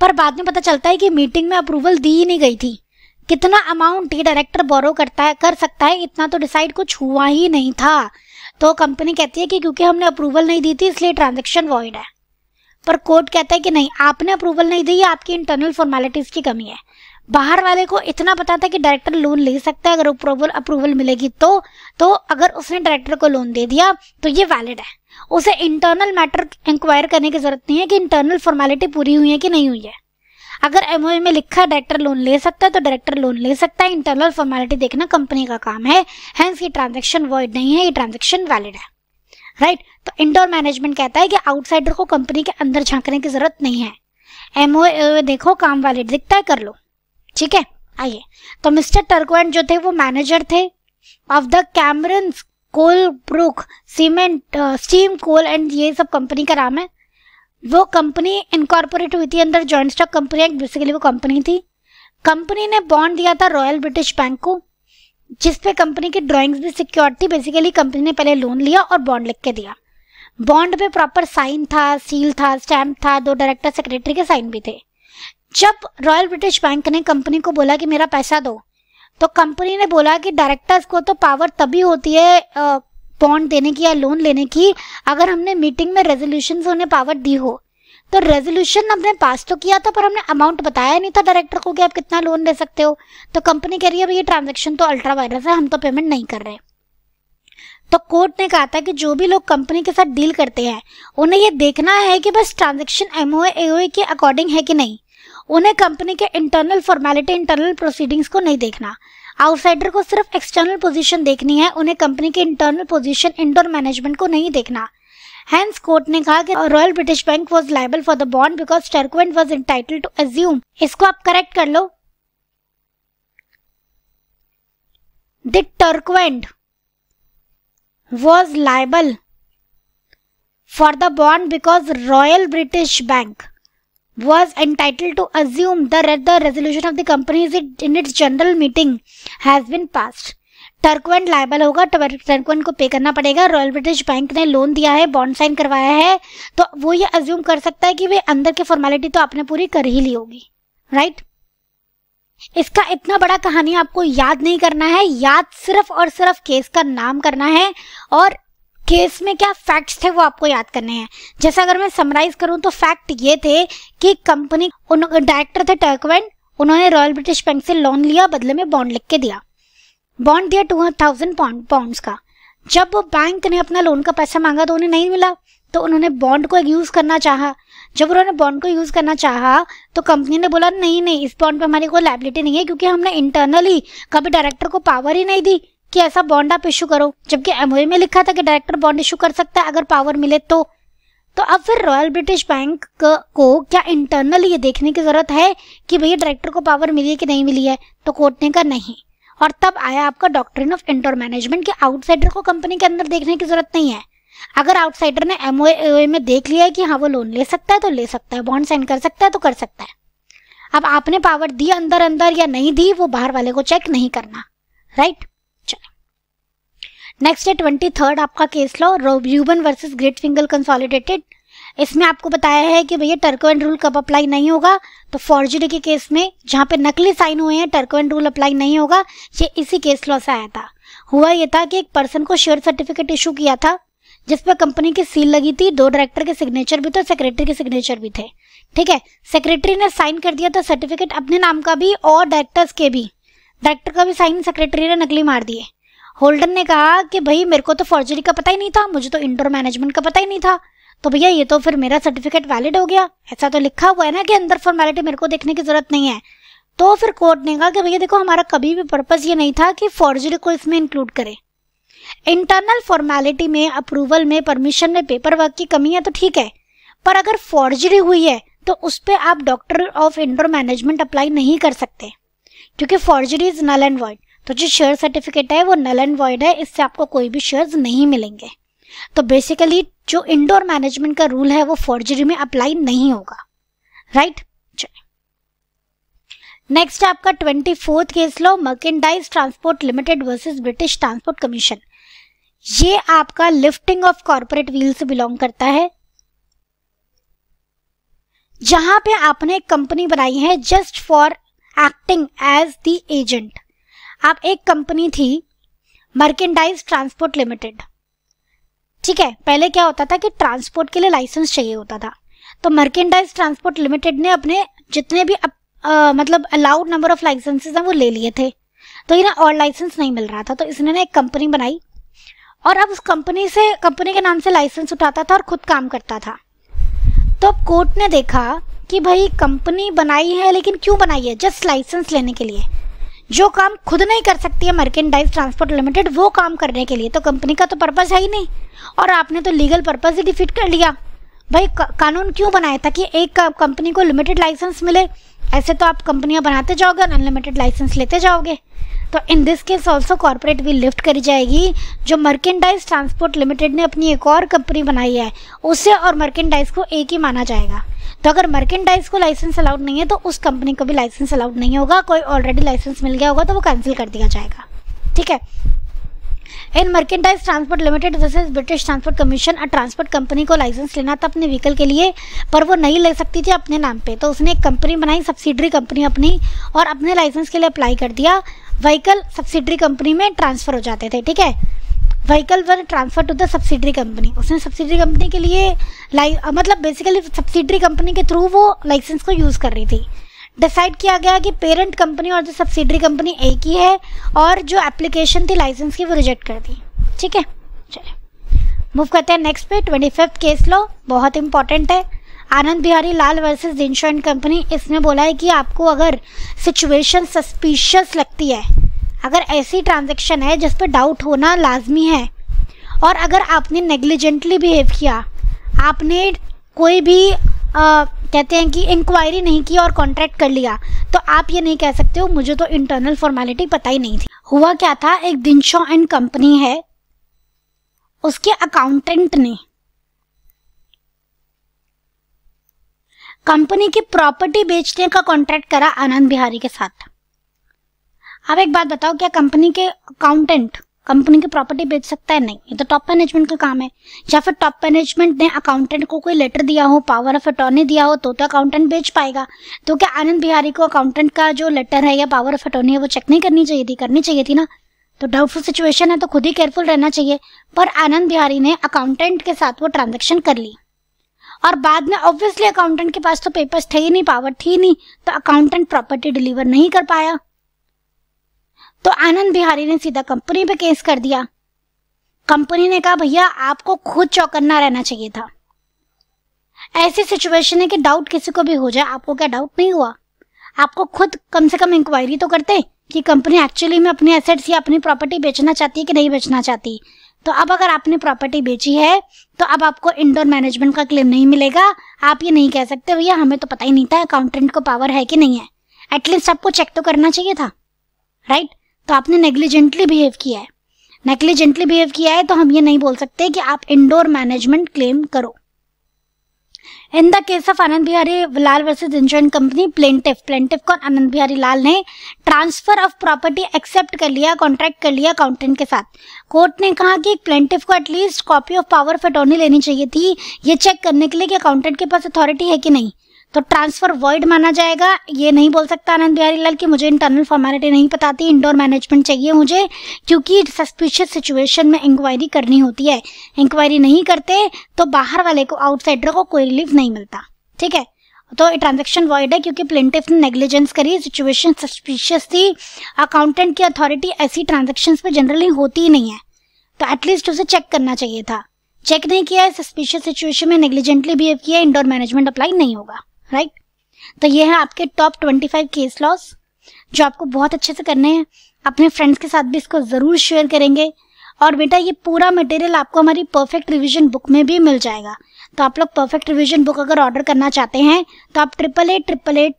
पर बाद में पता चलता है कि मीटिंग में अप्रूवल दी ही नहीं गई थी कितना अमाउंट ये डायरेक्टर बोरो करता है कर सकता है इतना तो डिसाइड कुछ हुआ ही नहीं था तो कंपनी कहती है कि क्योंकि हमने अप्रूवल नहीं दी थी इसलिए ट्रांजेक्शन वॉइड है पर कोर्ट कहता है कि नहीं आपने अप्रूवल नहीं दी आपकी इंटरनल फॉर्मेलिटीज की कमी है बाहर वाले को इतना पता था कि डायरेक्टर लोन ले सकता है अगर अप्रूवल अप्रूवल मिलेगी तो तो अगर उसने डायरेक्टर को लोन दे दिया तो ये वैलिड है उसे इंटरनल मैटर इंक्वायर करने की जरूरत नहीं है कि इंटरनल फॉर्मेलिटी पूरी हुई है कि नहीं हुई है अगर एमओए में लिखा है डायरेक्टर लोन ले सकता है तो डायरेक्टर लोन ले सकता है इंटरनल फॉर्मेलिटी देखना कंपनी का काम है हैंस ये ट्रांजेक्शन वॉइड नहीं है ये ट्रांजेक्शन वैलिड है राइट right? तो इंडोर मैनेजमेंट कहता है कि आउटसाइडर को कंपनी के अंदर झांकने की जरूरत नहीं है एमओ देखो काम वाले दिखता है कर लो ठीक है आइए तो मिस्टर टर्कवैंड जो थे वो मैनेजर थे of the Cameron Coalbrook cement steam coal and ये सब कंपनी का नाम है वो कंपनी इनकॉर्पोरेट हुई थी अंदर जॉइंट स्टॉक कंपनी बेसिकली वो कंपनी थी कंपनी ने बॉन्ड दिया था रॉयल ब्रिटिश बैंक को जिस पे कंपनी की ड्राइंग्स भी सिक्योर थी बेसिकली कंपनी ने पहले लोन लिया और बॉन्ड लिख के दिया बॉन्ड पे प्रॉपर साइन था सील था स्टैम्प था दो डायरेक्टर सेक्रेटरी के साइन भी थे जब रॉयल ब्रिटिश बैंक ने कंपनी को बोला कि मेरा पैसा दो तो कंपनी ने बोला कि डायरेक्टर्स को तो पावर तभी होती है बॉन्ड देने की या लोन लेने की अगर हमने मीटिंग में रेजोल्यूशन से उन्हें पावर दी हो तो रेजोल्यूशन हमने पास तो किया था पर हमने अमाउंट बताया नहीं था डायरेक्टर को कि आप कितना लोन दे सकते हो तो कंपनी कह रही है ये ट्रांजेक्शन तो अल्ट्रा वायरस है हम तो पेमेंट नहीं कर रहे तो कोर्ट ने कहा था कि जो भी लोग कंपनी के साथ डील करते हैं उन्हें ये देखना है कि बस ट्रांजेक्शन एमओए एओए के अकॉर्डिंग है कि नहीं उन्हें कंपनी के इंटरनल फॉर्मेलिटी इंटरनल प्रोसीडिंग्स को नहीं देखना आउटसाइडर को सिर्फ एक्सटर्नल पोजीशन देखनी है उन्हें कंपनी के इंटरनल पोजीशन इंडोर मैनेजमेंट को नहीं देखना Hence, court ne kaha ki Royal British Bank was liable for the bond because Turquand was entitled to assume. Is aap correct kar The Turquand was liable for the bond because Royal British Bank was entitled to assume the, the resolution of the company in its general meeting has been passed. Turquand liable होगा Turquand तो को पे करना पड़ेगा Royal British Bank ने loan दिया है bond sign करवाया है तो वो ये अज्यूम कर सकता है कि वे अंदर की फॉर्मेलिटी तो आपने पूरी कर ही ली होगी राइट इसका इतना बड़ा कहानी आपको याद नहीं करना है याद सिर्फ और सिर्फ केस का नाम करना है और केस में क्या फैक्ट्स थे वो आपको याद करने हैं जैसे अगर मैं समराइज करूं तो फैक्ट ये थे कि कंपनी डायरेक्टर थे टर्कवेंट उन्होंने रॉयल ब्रिटिश बैंक से लोन लिया बदले में बॉन्ड लिख के दिया बॉन्ड दिया टू थाउजेंड पाउंड का जब बैंक ने अपना लोन का पैसा मांगा तो उन्हें नहीं मिला तो उन्होंने बॉन्ड को यूज़ करना चाहा जब उन्होंने बॉन्ड को यूज़ करना चाहा तो कंपनी ने बोला नहीं नहीं इस बॉन्ड पे हमारी कोई लाइबिलिटी नहीं है क्योंकि हमने इंटरनली कभी डायरेक्टर को पावर ही नहीं दी कि ऐसा बॉन्ड आप इशू करो जबकि एमओए e में लिखा था कि डायरेक्टर बॉन्ड इशू कर सकता है अगर पावर मिले तो तो अब फिर रॉयल ब्रिटिश बैंक को क्या इंटरनल ये देखने की ज़रूरत है कि भैया डायरेक्टर को पावर मिली है कि नहीं मिली है तो कोर्ट ने कहा नहीं और तब आया आपका डॉक्ट्रिन ऑफ इंडोर मैनेजमेंट कि आउटसाइडर को कंपनी के अंदर देखने की जरूरत नहीं है अगर आउटसाइडर ने एम में देख लिया है कि हाँ वो लोन ले सकता है तो ले सकता है बॉन्ड साइन कर सकता है तो कर सकता है अब आपने पावर दी अंदर अंदर या नहीं दी वो बाहर वाले को चेक नहीं करना राइट चलो नेक्स्ट है ट्वेंटी थर्ड आपका case law Ruben versus Great Fingall Consolidated इसमें आपको बताया है कि भैया टर्को एंड रूल कब अप्लाई नहीं होगा तो फॉर्जरी के केस में जहाँ पे नकली साइन हुए हैं टर्को एंड रूल अप्लाई नहीं होगा ये इसी केस लॉ से आया था हुआ ये था कि एक पर्सन को शेयर सर्टिफिकेट इशू किया था जिस पर कंपनी की सील लगी थी दो डायरेक्टर के सिग्नेचर भी थे सेक्रेटरी के सिग्नेचर भी थे ठीक है सेक्रेटरी ने साइन कर दिया था सर्टिफिकेट अपने नाम का भी और डायरेक्टर्स के भी डायरेक्टर का भी साइन सेक्रेटरी ने नकली मार दिए होल्डर ने कहा कि भाई मेरे को तो फॉर्जरी का पता ही नहीं था मुझे तो इंडोर मैनेजमेंट का पता ही नहीं था तो भैया ये तो फिर मेरा सर्टिफिकेट वैलिड हो गया ऐसा तो लिखा हुआ है ना कि अंदर फॉर्मेलिटी मेरे को देखने की ज़रूरत नहीं है तो फिर कोर्ट ने कहा कि भैया देखो हमारा कभी भी पर्पज़ ये नहीं था कि फॉर्जरी को इसमें इंक्लूड करें इंटरनल फॉर्मेलिटी में अप्रूवल में परमिशन में पेपर वर्क की कमी है तो ठीक है पर अगर फॉर्जरी हुई है तो उस पर आप doctor of indoor management apply नहीं कर सकते क्योंकि forgery is null and void तो जो शेयर सर्टिफिकेट है वो नल एंड वॉइड है इससे आपको कोई भी शेयर्स नहीं मिलेंगे तो बेसिकली जो इंडोर मैनेजमेंट का रूल है वो फॉर्जरी में अप्लाई नहीं होगा राइट चलिए नेक्स्ट है आपका twenty fourth case law Merchandise Transport Limited versus British Transport Commission ये आपका लिफ्टिंग ऑफ कॉर्पोरेट व्हील से बिलोंग करता है जहां पे आपने एक कंपनी बनाई है just for acting as the agent आप एक कंपनी थी मर्केंडाइज ट्रांसपोर्ट लिमिटेड ठीक है पहले क्या होता था कि ट्रांसपोर्ट के लिए लाइसेंस चाहिए होता था तो मर्केंडाइज ट्रांसपोर्ट लिमिटेड ने अपने जितने भी अप, आ, मतलब अलाउड नंबर ऑफ लाइसेंसेस हैं वो ले लिए थे तो ये ना और लाइसेंस नहीं मिल रहा था तो इसने ना एक कंपनी बनाई और अब उस कंपनी से कंपनी के नाम से लाइसेंस उठाता था और खुद काम करता था तो अब कोर्ट ने देखा कि भाई कंपनी बनाई है लेकिन क्यों बनाई है जस्ट लाइसेंस लेने के लिए जो काम खुद नहीं कर सकती है मर्केंडाइज ट्रांसपोर्ट लिमिटेड वो काम करने के लिए तो कंपनी का तो पर्पज़ है ही नहीं और आपने तो लीगल पर्पज़ ही डिफीट कर लिया भाई कानून क्यों बनाया था कि एक कंपनी को लिमिटेड लाइसेंस मिले ऐसे तो आप कंपनियां बनाते जाओगे अनलिमिटेड लाइसेंस लेते जाओगे तो in this case also corporate भी लिफ्ट करी जाएगी जो मर्केंडाइज ट्रांसपोर्ट लिमिटेड ने अपनी एक और कंपनी बनाई है उसे और मर्केंडाइज को एक ही माना जाएगा तो अगर मर्केंडाइज को लाइसेंस अलाउड नहीं है तो उस कंपनी को भी लाइसेंस अलाउड नहीं होगा कोई ऑलरेडी लाइसेंस मिल गया होगा तो वो कैंसिल कर दिया जाएगा ठीक है इन मर्केंटाइज ट्रांसपोर्ट लिमिटेड जैसे ब्रिटिश ट्रांसपोर्ट कमीशन और ट्रांसपोर्ट कंपनी को लाइसेंस लेना था अपने व्हीकल के लिए पर वो नहीं ले सकती थी अपने नाम पे तो उसने एक कंपनी बनाई सब्सिडरी कंपनी अपनी और अपने लाइसेंस के लिए अप्लाई कर दिया व्हीकल सब्सिडरी कंपनी में ट्रांसफ़र हो जाते थे ठीक है vehicle were transfer to the subsidiary company उसने सब्सिडरी कंपनी के लिए लाइ मतलब बेसिकली सब्सिडरी कंपनी के थ्रू वो लाइसेंस को यूज़ कर रही थी डिसाइड किया गया कि पेरेंट कंपनी और जो सब्सिडरी कंपनी एक ही है और जो एप्लीकेशन थी लाइसेंस की वो रिजेक्ट कर दी ठीक है चलिए मूव करते हैं नेक्स्ट पे ट्वेंटी फिफ्थ केस लो बहुत इंपॉर्टेंट है Anand Bihari Lal versus Dinshaw and Company इसमें बोला है कि आपको अगर सिचुएशन सस्पिशियस लगती है अगर ऐसी ट्रांजेक्शन है जिस पर डाउट होना लाजमी है और अगर आपने नेग्लिजेंटली बिहेव किया आपने कोई भी आ, कहते हैं कि इंक्वायरी नहीं की और कॉन्ट्रैक्ट कर लिया तो आप ये नहीं कह सकते हो मुझे तो इंटरनल फॉर्मेलिटी पता ही नहीं थी हुआ क्या था एक शो एंड कंपनी है उसके अकाउंटेंट ने कंपनी की प्रॉपर्टी बेचने का कॉन्ट्रैक्ट करा आनंद बिहारी के साथ आप एक बात बताओ क्या कंपनी के अकाउंटेंट कंपनी की प्रॉपर्टी बेच सकता है नहीं ये तो टॉप मैनेजमेंट का काम है या फिर टॉप मैनेजमेंट ने अकाउंटेंट को कोई लेटर दिया हो पावर ऑफ अटोर्नी दिया हो तो तो अकाउंटेंट बेच पाएगा तो क्या आनंद बिहारी को अकाउंटेंट का जो लेटर है या पावर ऑफ अटोर्नी है वो चेक नहीं करनी चाहिए थी करनी चाहिए थी ना तो डाउटफुल सिचुएशन है तो खुद ही केयरफुल रहना चाहिए पर आनंद बिहारी ने अकाउंटेंट के साथ वो ट्रांजेक्शन कर ली और बाद में ऑब्वियसली अकाउंटेंट के पास तो पेपर्स थे ही नहीं पावर थी नहीं तो अकाउंटेंट प्रॉपर्टी डिलीवर नहीं कर पाया तो आनंद बिहारी ने सीधा कंपनी पे केस कर दिया कंपनी ने कहा भैया आपको खुद चौकन्ना रहना चाहिए था ऐसी सिचुएशन है कि डाउट किसी को भी हो जाए आपको क्या डाउट नहीं हुआ आपको खुद कम से कम इंक्वायरी तो करते कि कंपनी एक्चुअली में अपने एसेट्स या अपनी प्रॉपर्टी बेचना चाहती है कि नहीं बेचना चाहती तो अब अगर आपने प्रॉपर्टी बेची है तो अब आपको इंडोर मैनेजमेंट का क्लेम नहीं मिलेगा आप ये नहीं कह सकते भैया हमें तो पता ही नहीं था अकाउंटेंट को पावर है कि नहीं है एटलीस्ट आपको चेक तो करना चाहिए था राइट तो आपने नेग्लिजेंटली बिहेव किया है नेग्लिजेंटली बिहेव किया है तो हम ये नहीं बोल सकते कि आप इंडोर मैनेजमेंट क्लेम करो in the case of Anand Bihari Lal versus insurance company plaintiff plaintiff कौन आनंद बिहारी लाल ने ट्रांसफर ऑफ प्रॉपर्टी एक्सेप्ट कर लिया कॉन्ट्रैक्ट कर लिया अकाउंटेंट के साथ कोर्ट ने कहा कि प्लेंटिफ को at least copy of power of attorney लेनी चाहिए थी ये चेक करने के लिए कि अकाउंटेंट के पास अथॉरिटी है कि नहीं तो ट्रांसफर वर्ड माना जाएगा ये नहीं बोल सकता आनंद बिहारी लाल कि मुझे इंटरनल फॉर्मेलिटी नहीं पता थी इंडोर मैनेजमेंट चाहिए मुझे क्योंकि सस्पिशियस सिचुएशन में इंक्वायरी करनी होती है इंक्वायरी नहीं करते तो बाहर वाले को आउटसाइडर को कोई रिलीफ नहीं मिलता ठीक है तो ट्रांजेक्शन वॉइड है क्योंकि प्लेंटिफ ने नेग्लिजेंस करी सिचुएशन सस्पिशियस थी अकाउंटेंट की अथॉरिटी ऐसी ट्रांजेक्शन पे जनरली होती ही नहीं है तो एटलीस्ट उसे चेक करना चाहिए था चेक नहीं किया है सस्पिशियस सिचुएशन में नेग्लिजेंटली बिहेव किया इंडोर मैनेजमेंट अप्लाई नहीं होगा राइट तो ये है आपके top twenty five case laws जो आपको बहुत अच्छे से करने हैं अपने फ्रेंड्स के साथ भी इसको ज़रूर शेयर करेंगे और बेटा ये पूरा मटेरियल आपको हमारी परफेक्ट रिवीजन बुक में भी मिल जाएगा तो आप लोग परफेक्ट रिवीजन बुक अगर ऑर्डर करना चाहते हैं तो आप triple eight triple eight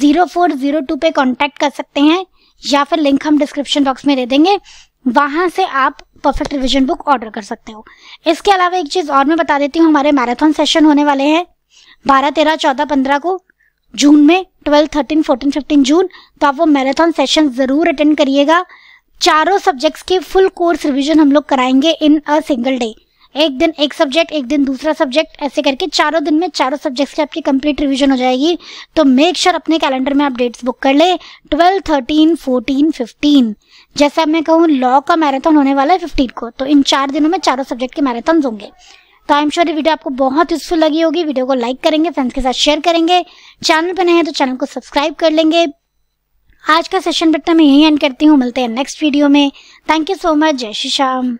zero four zero two पे कॉन्टेक्ट कर सकते हैं या फिर लिंक हम डिस्क्रिप्शन बॉक्स में दे देंगे वहां से आप परफेक्ट रिविजन बुक ऑर्डर कर सकते हो इसके अलावा एक चीज़ और मैं बता देती हूँ हमारे मैराथन सेशन होने वाले हैं बारह तेरह चौदह पंद्रह को जून में twelve thirteen fourteen fifteen June तो आप वो मैराथन सेशन ज़रूर अटेंड करिएगा चारों सब्जेक्ट्स के फुल कोर्स रिवीजन हम लोग कराएंगे इन अ सिंगल डे एक दिन एक सब्जेक्ट एक दिन दूसरा सब्जेक्ट ऐसे करके चारों दिन में चारों सब्जेक्ट्स की आपकी कंप्लीट रिवीजन हो जाएगी तो मेक श्योर sure अपने कैलेंडर में आप डेट्स बुक कर ले ट्वेल्व थर्टीन फोर्टीन फिफ्टीन जैसा मैं कहूँ लॉ का मैराथन होने वाला है फिफ्टीन को तो इन चार दिनों में चारों सब्जेक्ट के मैराथन होंगे तो आई एम श्योर वीडियो आपको बहुत यूजफुल लगी होगी वीडियो को लाइक करेंगे फ्रेंड्स के साथ शेयर करेंगे चैनल पर नए हैं तो चैनल को सब्सक्राइब कर लेंगे आज का सेशन बेटा मैं यहीं एंड करती हूँ मिलते हैं नेक्स्ट वीडियो में थैंक यू सो मच जय श्री श्याम